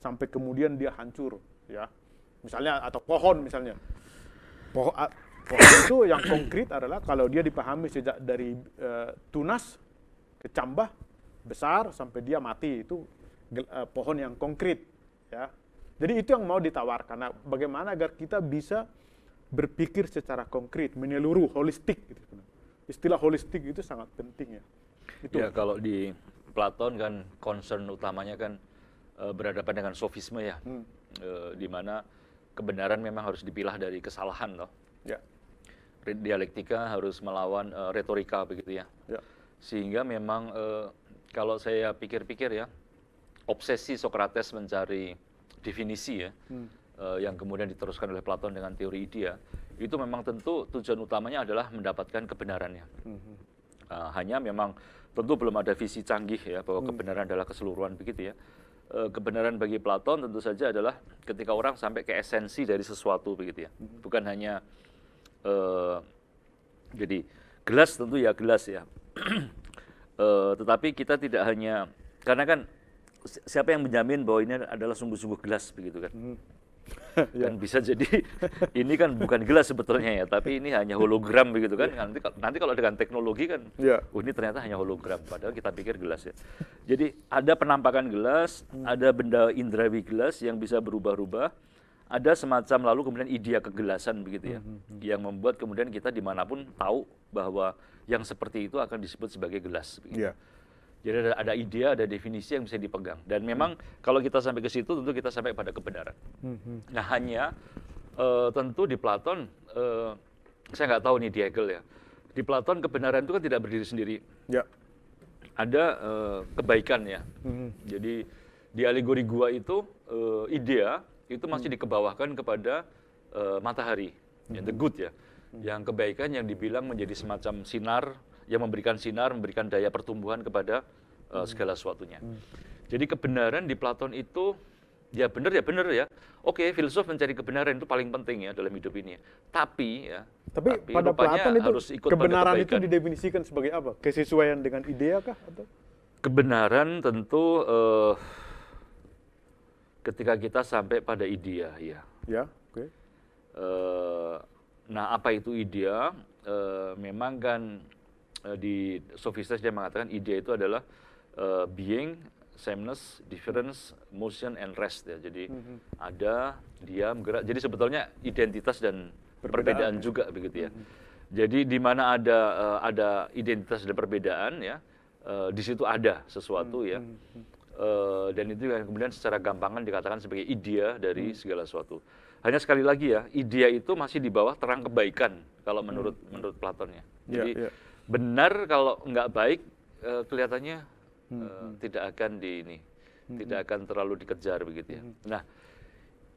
sampai kemudian dia hancur ya misalnya atau pohon misalnya pohon pohon itu yang konkret adalah kalau dia dipahami sejak dari e, tunas kecambah besar sampai dia mati itu e, pohon yang konkret ya jadi itu yang mau ditawarkan nah, bagaimana agar kita bisa berpikir secara konkret menyeluruh holistik gitu. istilah holistik itu sangat penting ya itu ya kalau di Platon kan concern utamanya kan Eh, berhadapan dengan sofisme ya, hmm. uh, di mana kebenaran memang harus dipilah dari kesalahan loh. Ya. Dialektika harus melawan uh, retorika begitu ya. ya. Sehingga memang uh, kalau saya pikir-pikir ya, obsesi Socrates mencari definisi ya, hmm. uh, yang kemudian diteruskan oleh Platon dengan teori idea, ya, itu memang tentu tujuan utamanya adalah mendapatkan kebenarannya. Hmm. Uh, hanya memang tentu belum ada visi canggih ya bahwa hmm. kebenaran adalah keseluruhan begitu ya. Eh, kebenaran bagi Platon tentu saja adalah ketika orang sampai ke esensi dari sesuatu begitu ya. Hmm. Bukan hanya uh, jadi gelas tentu ya gelas ya. uh, tetapi kita tidak hanya karena kan siapa yang menjamin bahwa ini adalah sungguh-sungguh gelas begitu kan. Hmm. dan bisa jadi ini kan bukan gelas sebetulnya ya, tapi ini hanya hologram begitu kan. Iya. Nanti nanti kalau dengan teknologi kan, iya. oh ini ternyata hanya hologram padahal kita pikir gelas ya. Jadi ada penampakan gelas, hmm. ada benda indrawi gelas yang bisa berubah-ubah. Ada semacam lalu kemudian idea kegelasan begitu ya, hmm. hmm, hmm. yang membuat kemudian kita dimanapun tahu bahwa yang seperti itu akan disebut sebagai gelas. Begitu. Yeah. Jadi ada, ada ide, ada definisi yang bisa dipegang. Dan memang hmm. kalau kita sampai ke situ, tentu kita sampai pada kebenaran. Hmm. Nah hanya uh, tentu di Platon, uh, saya nggak tahu nih di ya. Di Platon kebenaran itu kan tidak berdiri sendiri. Ya. Ada uh, kebaikan ya. Hmm. Jadi di alegori gua itu uh, idea ya, itu masih hmm. dikebawahkan kepada uh, matahari, hmm. ya, the good ya, hmm. yang kebaikan yang dibilang menjadi semacam sinar yang memberikan sinar, memberikan daya pertumbuhan kepada uh, segala sesuatunya. Hmm. Jadi kebenaran di Platon itu ya benar ya benar ya. Oke, filsuf mencari kebenaran itu paling penting ya dalam hidup ini. Ya. Tapi ya tapi, tapi pada Platon itu harus ikut kebenaran itu didefinisikan sebagai apa? Kesesuaian dengan idea kah atau kebenaran tentu uh, ketika kita sampai pada idea ya. Ya, oke. Okay. Uh, eh, nah, apa itu idea? Uh, memang kan Eh, di sophistes dia mengatakan ide itu adalah uh, being, sameness, difference, motion and rest ya. Jadi mm -hmm. ada, diam, gerak. Jadi sebetulnya identitas dan perbedaan, perbedaan ya. juga begitu ya. Mm -hmm. Jadi di mana ada uh, ada identitas dan perbedaan ya, uh, di situ ada sesuatu mm -hmm. ya. Uh, dan itu yang kemudian secara gampangan dikatakan sebagai idea dari hmm. segala sesuatu. Hanya sekali lagi ya, idea itu masih di bawah terang kebaikan kalau mhm. menurut hmm. menurut Platonnya. Ya, Jadi yeah, yeah benar kalau nggak baik uh, kelihatannya uh, tidak akan di ini hmm. tidak hmm. akan terlalu dikejar begitu ya. Hmm. Nah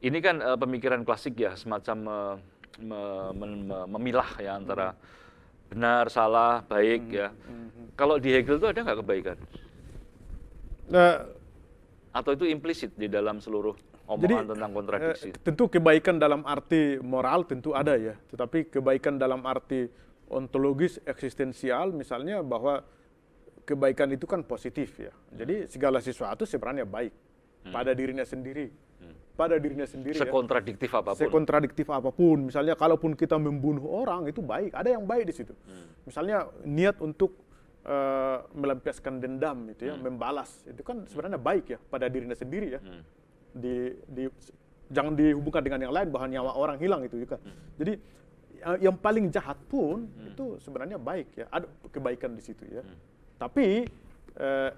ini kan uh, pemikiran klasik ya semacam uh, me, me, me, memilah ya antara benar salah baik ya. Kalau di Hegel itu ada nggak kebaikan? Nah, atau itu implisit di dalam seluruh omongan Jadi, tentang kontradiksi? tentu kebaikan dalam arti moral tentu ada ya, tetapi kebaikan dalam arti ontologis eksistensial misalnya bahwa kebaikan itu kan positif ya. Jadi hmm. segala sesuatu sebenarnya baik hmm. pada dirinya sendiri. Hmm. Pada dirinya sendiri ya. Sekontradiktif ya. apapun. Sekontradiktif apapun. Misalnya kalaupun kita membunuh orang itu baik, ada yang baik di situ. Misalnya niat untuk uh, melampiaskan dendam itu ya, hmm. membalas. Itu kan sebenarnya baik ya pada dirinya sendiri ya. Hmm. Di di jangan dihubungkan dengan yang lain bahwa nyawa orang hilang itu juga. Hmm. Jadi yang paling jahat pun hmm. itu sebenarnya baik ya ada kebaikan di situ ya hmm. tapi eh,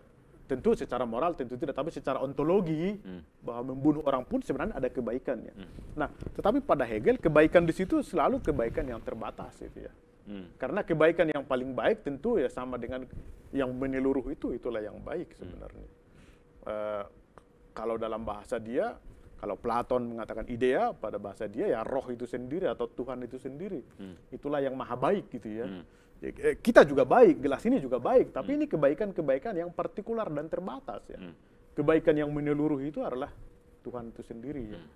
tentu secara moral tentu tidak tapi secara ontologi hmm. bahwa membunuh orang pun sebenarnya ada kebaikannya hmm. nah tetapi pada Hegel kebaikan di situ selalu kebaikan yang terbatas itu ya hmm. karena kebaikan yang paling baik tentu ya sama dengan yang menyeluruh itu itulah yang baik hmm. sebenarnya hmm. eh, kalau dalam bahasa dia kalau Platon mengatakan idea pada bahasa dia ya roh itu sendiri atau Tuhan itu sendiri. Hmm. Itulah yang maha baik gitu ya. Hmm. Ya, eh, kita juga baik, gelas ini juga baik, tapi hmm. ini kebaikan-kebaikan yang partikular dan terbatas ya. Hmm. Kebaikan yang menyeluruh itu adalah Tuhan itu sendiri ya. Hmm.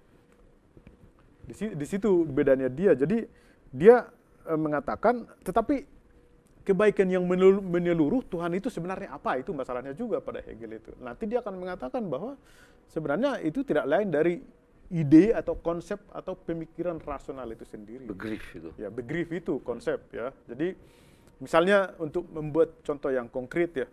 di situ bedanya dia. Jadi dia eh, mengatakan tetapi kebaikan yang menyeluruh Tuhan itu sebenarnya apa itu masalahnya juga pada Hegel itu. Nanti dia akan mengatakan bahwa sebenarnya itu tidak lain dari ide atau konsep atau pemikiran rasional itu sendiri. Begrif itu. Ya, begrif itu konsep ya. Jadi misalnya untuk membuat contoh yang konkret ya.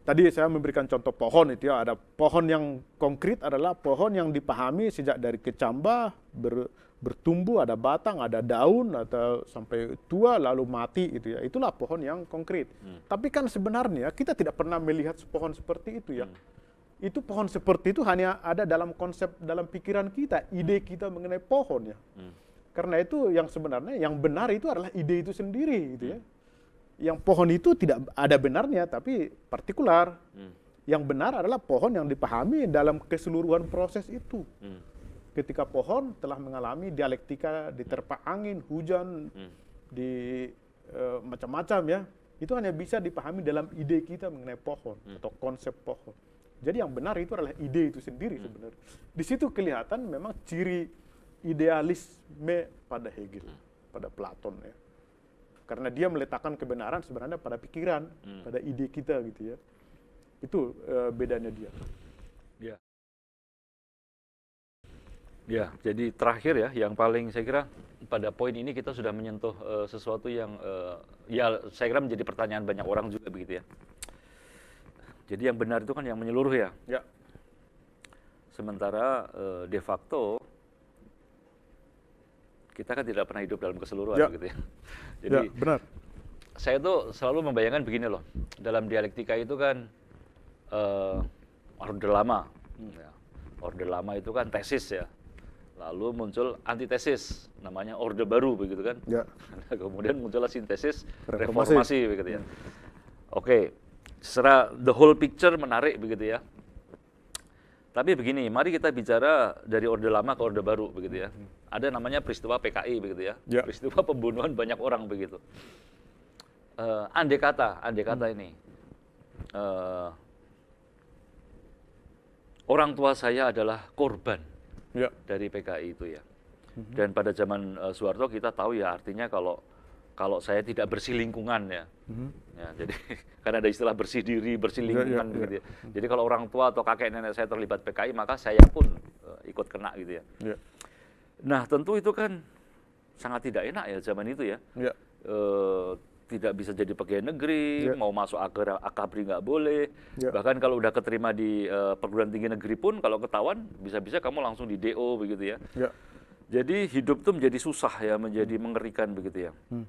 Tadi saya memberikan contoh pohon itu ya, ada pohon yang konkret adalah pohon yang dipahami sejak dari kecambah ber, bertumbuh, ada batang, ada daun atau sampai tua lalu mati itu ya. Itulah pohon yang konkret. Hmm. Tapi kan sebenarnya kita tidak pernah melihat pohon seperti itu ya. Hmm. Itu pohon seperti itu hanya ada dalam konsep dalam pikiran kita, ide hmm. kita mengenai pohon ya. Hmm. Karena itu yang sebenarnya yang benar itu adalah ide itu sendiri gitu ya. Hmm. Yang pohon itu tidak ada benarnya tapi partikular. Hmm. Yang benar adalah pohon yang dipahami dalam keseluruhan proses itu. Hmm ketika pohon telah mengalami dialektika diterpa angin, hujan, hmm. di e, macam-macam ya. Itu hanya bisa dipahami dalam ide kita mengenai pohon hmm. atau konsep pohon. Jadi yang benar itu adalah ide itu sendiri hmm. sebenarnya. Di situ kelihatan memang ciri idealisme pada Hegel, hmm. pada Platon ya. Karena dia meletakkan kebenaran sebenarnya pada pikiran, hmm. pada ide kita gitu ya. Itu e, bedanya dia. Ya, jadi terakhir ya, yang paling saya kira pada poin ini kita sudah menyentuh uh, sesuatu yang uh, ya saya kira menjadi pertanyaan banyak orang juga begitu ya. Jadi yang benar itu kan yang menyeluruh ya. Ya. Sementara uh, de facto kita kan tidak pernah hidup dalam keseluruhan ya. gitu ya. Jadi ya, benar. Saya tuh selalu membayangkan begini loh, dalam dialektika itu kan uh, orde lama. Hmm. Ya. Orde lama itu kan tesis ya Lalu muncul antitesis, namanya Orde Baru begitu kan. Ya. kemudian muncullah sintesis reformasi, reformasi begitu ya. Hmm. Oke, okay. secara the whole picture menarik begitu ya. Tapi begini, mari kita bicara dari Orde Lama ke Orde Baru begitu ya. Hmm. Ada namanya peristiwa PKI begitu ya. ya. Peristiwa pembunuhan banyak orang begitu. Uh, andai kata, andai kata hmm. ini. Uh, orang tua saya adalah korban ya. dari PKI itu ya. Mm-hmm. Dan pada zaman uh, Soeharto kita tahu ya artinya kalau kalau saya tidak bersih lingkungan ya, mm-hmm. ya jadi karena ada istilah bersih diri, bersih ya, ya, lingkungan ya, ya, gitu ya. ya. Jadi kalau orang tua atau kakek nenek saya terlibat PKI maka saya pun uh, ikut kena gitu ya. ya. Nah tentu itu kan sangat tidak enak ya zaman itu ya. ya. Uh, tidak bisa jadi pegawai negeri, yeah. mau masuk akar akabri nggak boleh. Yeah. Bahkan kalau udah keterima di uh, perguruan tinggi negeri pun kalau ketahuan bisa-bisa kamu langsung di DO begitu ya. Yeah. Jadi hidup tuh menjadi susah ya, menjadi hmm. mengerikan begitu ya. Hmm.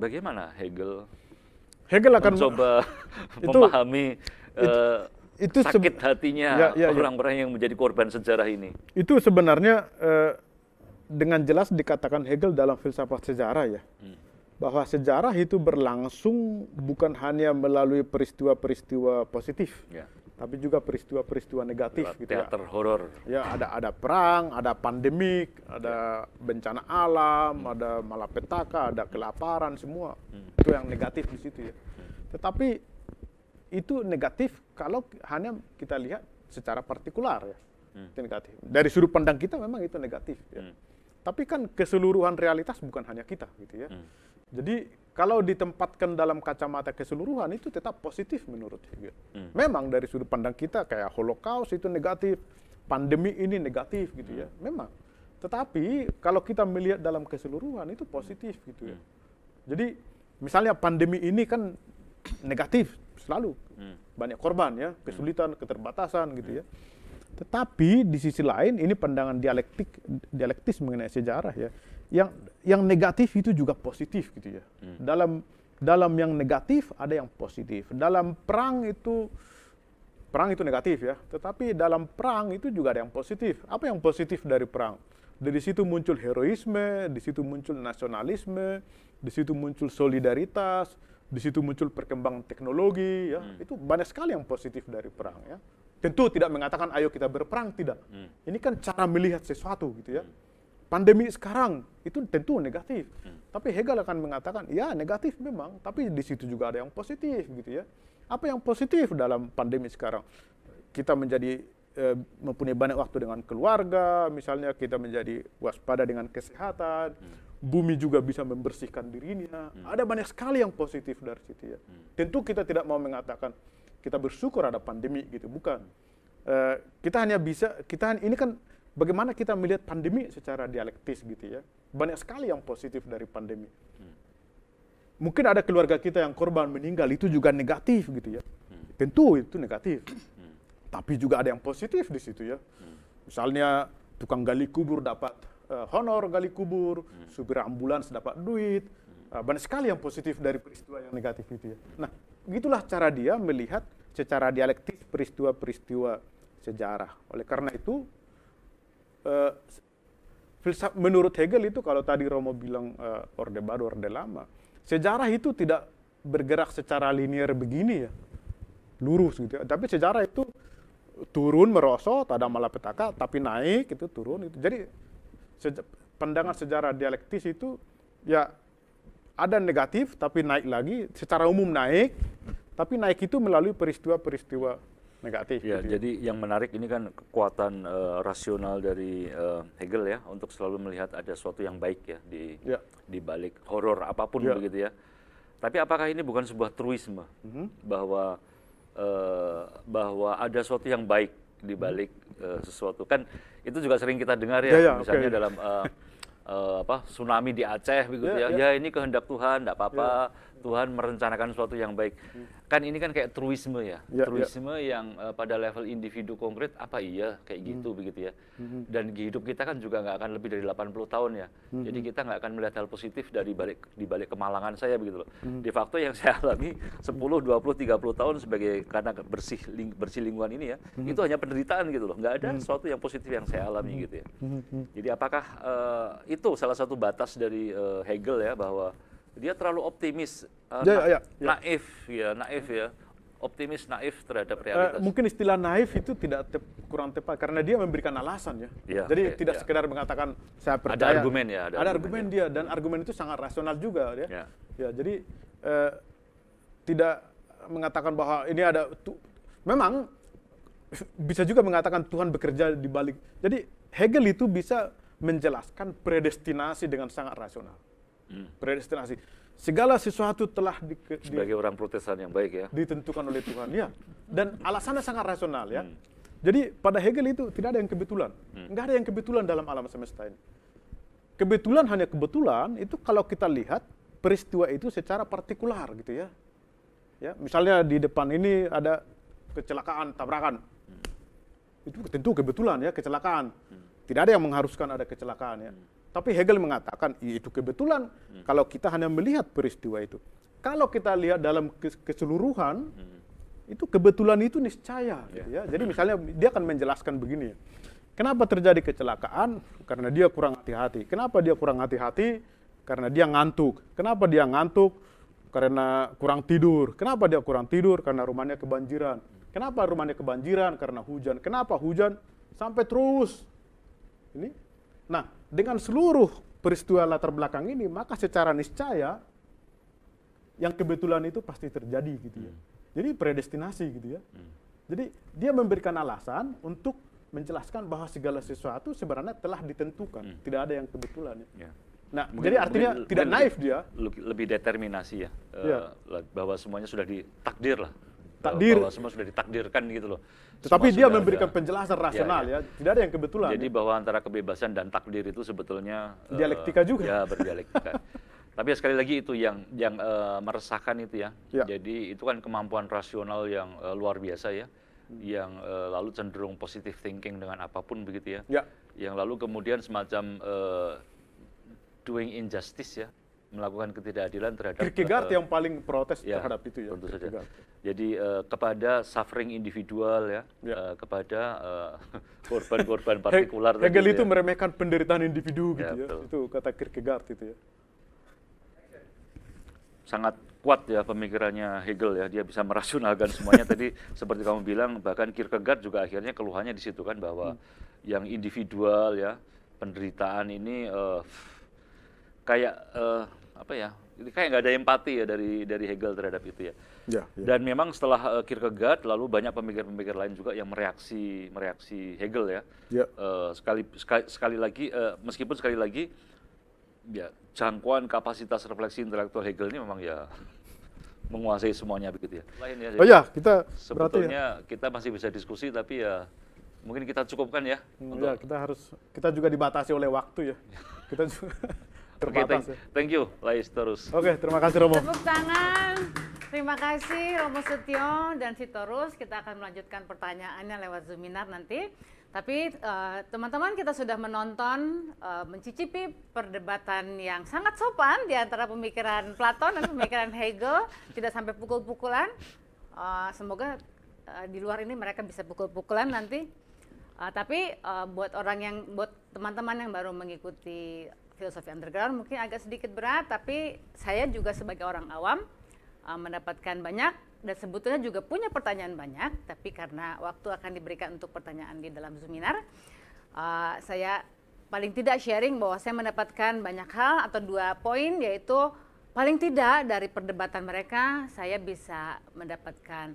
Bagaimana Hegel? Hegel akan coba memahami eh, itu, uh, itu sakit hatinya orang-orang ya, ya, ya. yang menjadi korban sejarah ini. Itu sebenarnya uh, dengan jelas dikatakan Hegel dalam filsafat sejarah ya. Hmm. Bahwa sejarah itu berlangsung bukan hanya melalui peristiwa-peristiwa positif, yeah. tapi juga peristiwa-peristiwa negatif Lewat gitu ya. teater ya. horor. Ya, ada ada perang, ada pandemik, ada ya. bencana alam, hmm. ada malapetaka, ada kelaparan semua. Hmm. Itu yang negatif di situ ya. Hmm. Tetapi itu negatif kalau hanya kita lihat secara partikular ya. Hmm. negatif. Dari sudut pandang kita memang itu negatif ya. Hmm tapi kan keseluruhan realitas bukan hanya kita gitu ya. Hmm. Jadi kalau ditempatkan dalam kacamata keseluruhan itu tetap positif menurut Hegel. Hmm. Memang dari sudut pandang kita kayak Holocaust itu negatif, pandemi ini negatif gitu ya. hmm. ya. Memang. Tetapi kalau kita melihat dalam keseluruhan itu positif gitu ya. Hmm. Jadi misalnya pandemi ini kan negatif selalu. Hmm. Banyak korban ya, hmm. kesulitan, keterbatasan gitu hmm. ya. Tetapi di sisi lain ini pandangan dialektik dialektis mengenai sejarah ya. Yang yang negatif itu juga positif gitu ya. Hmm. Dalam dalam yang negatif ada yang positif. Dalam perang itu perang itu negatif ya. Tetapi dalam perang itu juga ada yang positif. Apa yang positif dari perang? Dari situ muncul heroisme, di situ muncul nasionalisme, di situ muncul solidaritas, di situ muncul perkembangan teknologi ya. Hmm. Itu banyak sekali yang positif dari perang ya. Tentu tidak mengatakan ayo kita berperang tidak. Hmm. Ini kan cara melihat sesuatu gitu ya. Pandemi sekarang itu tentu negatif. Hmm. Tapi Hegel akan mengatakan ya negatif memang, tapi di situ juga ada yang positif gitu ya. Apa yang positif dalam pandemi sekarang? Kita menjadi eh, mempunyai banyak waktu dengan keluarga, misalnya kita menjadi waspada dengan kesehatan. Hmm bumi juga bisa membersihkan dirinya. Hmm. Ada banyak sekali yang positif dari situ ya. Hmm. Tentu kita tidak mau mengatakan kita bersyukur ada pandemi gitu, bukan. Uh, kita hanya bisa kita ini kan bagaimana kita melihat pandemi secara dialektis gitu ya. Banyak sekali yang positif dari pandemi. Hmm. Mungkin ada keluarga kita yang korban meninggal itu juga negatif gitu ya. Hmm. Tentu itu negatif. Hmm. Tapi juga ada yang positif di situ ya. Hmm. Misalnya tukang gali kubur dapat uh, honor gali kubur, hmm. supir ambulans dapat duit. Hmm. Eh, banyak sekali yang positif dari peristiwa yang negatif itu ya. Nah, begitulah cara dia melihat secara dialektis peristiwa-peristiwa sejarah. Oleh karena itu, eh, menurut Hegel itu kalau tadi Romo bilang eh, orde baru, orde lama, sejarah itu tidak bergerak secara linier begini ya, lurus gitu. Ya. Tapi sejarah itu turun merosot, ada malapetaka, tapi naik itu turun itu. Jadi pandangan sejarah dialektis itu ya ada negatif tapi naik lagi, secara umum naik, tapi naik itu melalui peristiwa-peristiwa negatif. Ya, gitu. Ya. jadi yang menarik ini kan kekuatan uh, rasional dari uh, Hegel ya untuk selalu melihat ada sesuatu yang baik ya di ya. di balik horor apapun ya. begitu ya. Tapi apakah ini bukan sebuah truisme mm -hmm. bahwa uh, bahwa ada sesuatu yang baik di balik uh, sesuatu kan itu juga sering kita dengar ya, ya, ya misalnya okay. dalam uh, uh, apa tsunami di Aceh begitu yeah, ya. Yeah. Ya. ya ini kehendak Tuhan, tidak apa-apa. Yeah. Tuhan merencanakan sesuatu yang baik. Hmm kan ini kan kayak truisme ya, ya, ya. truisme ya. yang uh, pada level individu konkret apa iya kayak hmm. gitu begitu ya. Hmm. Dan hidup kita kan juga nggak akan lebih dari 80 tahun ya. Hmm. Jadi kita nggak akan melihat hal positif dari balik di balik kemalangan saya begitu loh. Hmm. De facto yang saya alami 10, 20, 30 tahun sebagai karena bersih ling, bersih lingkungan ini ya, hmm. itu hanya penderitaan gitu loh. Nggak ada hmm. sesuatu yang positif yang saya alami hmm. gitu ya. Hmm. hmm. Jadi apakah uh, itu salah satu batas dari uh, Hegel ya bahwa dia terlalu optimis, uh, ya, na ya, ya. naif ya, naif ya, optimis naif terhadap eh, realitas. Uh, mungkin istilah naif itu tidak te kurang tepat karena dia memberikan alasan ya. ya Jadi okay, ya, tidak ya. sekedar mengatakan saya percaya. Ada argumen ya. Ada, ada argumen, ya. dia dan argumen itu sangat rasional juga ya. Ya, ya jadi uh, tidak mengatakan bahwa ini ada tu, memang bisa juga mengatakan Tuhan bekerja di balik. Jadi Hegel itu bisa menjelaskan predestinasi dengan sangat rasional hmm. predestinasi. Segala sesuatu telah di, di, sebagai orang Protestan yang baik ya. Ditentukan oleh Tuhan, ya. Dan alasannya sangat rasional ya. Hmm. Jadi pada Hegel itu tidak ada yang kebetulan. Hmm. Nggak ada yang kebetulan dalam alam semesta ini. Kebetulan hanya kebetulan itu kalau kita lihat peristiwa itu secara partikular gitu ya. Ya, misalnya di depan ini ada kecelakaan tabrakan. Hmm. Itu tentu kebetulan ya kecelakaan. Hmm. Tidak ada yang mengharuskan ada kecelakaan ya. Tapi Hegel mengatakan iya, itu kebetulan hmm. kalau kita hanya melihat peristiwa itu. Kalau kita lihat dalam keseluruhan hmm. itu kebetulan itu niscaya yeah. gitu ya. ya. Jadi misalnya dia akan menjelaskan begini. Kenapa terjadi kecelakaan? Karena dia kurang hati-hati. Kenapa dia kurang hati-hati? Karena dia ngantuk. Kenapa dia ngantuk? Karena kurang tidur. Kenapa dia kurang tidur? Karena rumahnya kebanjiran. Kenapa rumahnya kebanjiran? Karena hujan. Kenapa hujan? Sampai terus. Ini. Nah, dengan seluruh peristiwa latar belakang ini, maka secara niscaya yang kebetulan itu pasti terjadi gitu ya. Hmm. Jadi predestinasi gitu ya. Hmm. Jadi dia memberikan alasan untuk menjelaskan bahwa segala sesuatu sebenarnya telah ditentukan, hmm. tidak ada yang kebetulan ya. ya. Nah, mungkin, jadi artinya mungkin, tidak mungkin naif dia. Lebih determinasi ya, eh, ya. Uh, bahwa semuanya sudah ditakdir lah. Takdir. Bahwa semua sudah ditakdirkan gitu loh. Tetapi dia memberikan ada, penjelasan ya, rasional ya, ya. ya. Tidak ada yang kebetulan. Jadi ya. bahwa antara kebebasan dan takdir itu sebetulnya eh, dialektika uh, juga. Ya, berdialektika. Tapi sekali lagi itu yang yang uh, meresahkan itu ya. ya. Jadi itu kan kemampuan rasional yang uh, luar biasa ya, hmm. yang uh, lalu cenderung positive thinking dengan apapun begitu ya. ya. Yang lalu kemudian semacam uh, doing injustice ya, melakukan ketidakadilan terhadap Kierkegaard uh, yang paling protes ya, terhadap itu ya. Tentu saja. Jadi uh, kepada suffering individual ya, ya. Uh, kepada korban-korban uh, partikular. He Hegel ya. itu ya. meremehkan penderitaan individu ya, gitu ya. ya. Betul. Itu kata Kierkegaard itu ya. Sangat kuat ya pemikirannya Hegel ya dia bisa merasionalkan semuanya tadi seperti kamu bilang bahkan Kierkegaard juga akhirnya keluhannya di situ kan bahwa hmm. yang individual ya penderitaan ini uh, kayak uh, apa ya kayak nggak ada empati ya dari dari Hegel terhadap itu ya. ya, ya. Dan memang setelah uh, Kierkegaard lalu banyak pemikir-pemikir lain juga yang mereaksi mereaksi Hegel ya. ya. Uh, sekali, sekali sekali lagi uh, meskipun sekali lagi ya jangkauan kapasitas refleksi intelektual Hegel ini memang ya menguasai semuanya begitu ya. Lain ya. Oh ya, kita ya. sebetulnya ya. kita masih bisa diskusi tapi ya mungkin kita cukupkan ya. Hmm, untuk... Ya, kita harus kita juga dibatasi oleh waktu ya. kita juga Oke, okay, thank, thank you, Lais Torus. Oke, okay, terima kasih Romo. Tepuk tangan. Terima kasih Romo Setio dan Sitorus. Kita akan melanjutkan pertanyaannya lewat Zuminar nanti. Tapi eh, teman-teman uh, kita sudah menonton, uh, mencicipi perdebatan yang sangat sopan di antara pemikiran Plato dan pemikiran Hegel, tidak sampai pukul-pukulan. Uh, semoga uh, di luar ini mereka bisa pukul-pukulan nanti. Uh, tapi uh, buat orang yang, buat teman-teman yang baru mengikuti filosofi underground mungkin agak sedikit berat, tapi saya juga sebagai orang awam uh, mendapatkan banyak dan sebetulnya juga punya pertanyaan banyak, tapi karena waktu akan diberikan untuk pertanyaan di dalam seminar, uh, saya paling tidak sharing bahwa saya mendapatkan banyak hal atau dua poin yaitu paling tidak dari perdebatan mereka saya bisa mendapatkan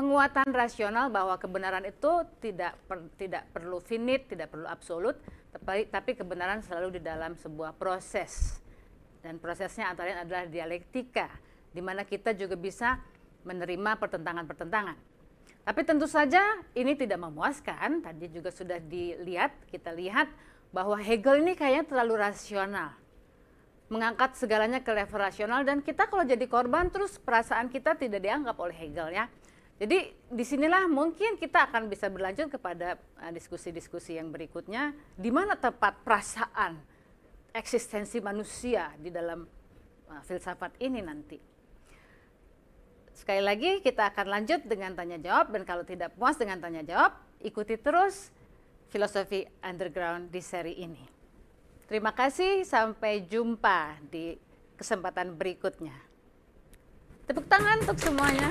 penguatan rasional bahwa kebenaran itu tidak per, tidak perlu finit, tidak perlu absolut, tapi, tapi kebenaran selalu di dalam sebuah proses. Dan prosesnya antara lain adalah dialektika, di mana kita juga bisa menerima pertentangan-pertentangan. Tapi tentu saja ini tidak memuaskan, tadi juga sudah dilihat, kita lihat bahwa Hegel ini kayaknya terlalu rasional. Mengangkat segalanya ke level rasional dan kita kalau jadi korban terus perasaan kita tidak dianggap oleh Hegel ya. Jadi disinilah mungkin kita akan bisa berlanjut kepada eh, diskusi-diskusi yang berikutnya, di mana tepat perasaan eksistensi manusia di dalam eh, filsafat ini nanti. Sekali lagi kita akan lanjut dengan tanya jawab dan kalau tidak puas dengan tanya jawab, ikuti terus filosofi underground di seri ini. Terima kasih, sampai jumpa di kesempatan berikutnya. Tepuk tangan untuk semuanya.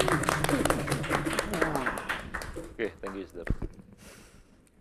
Okay, thank you, sir.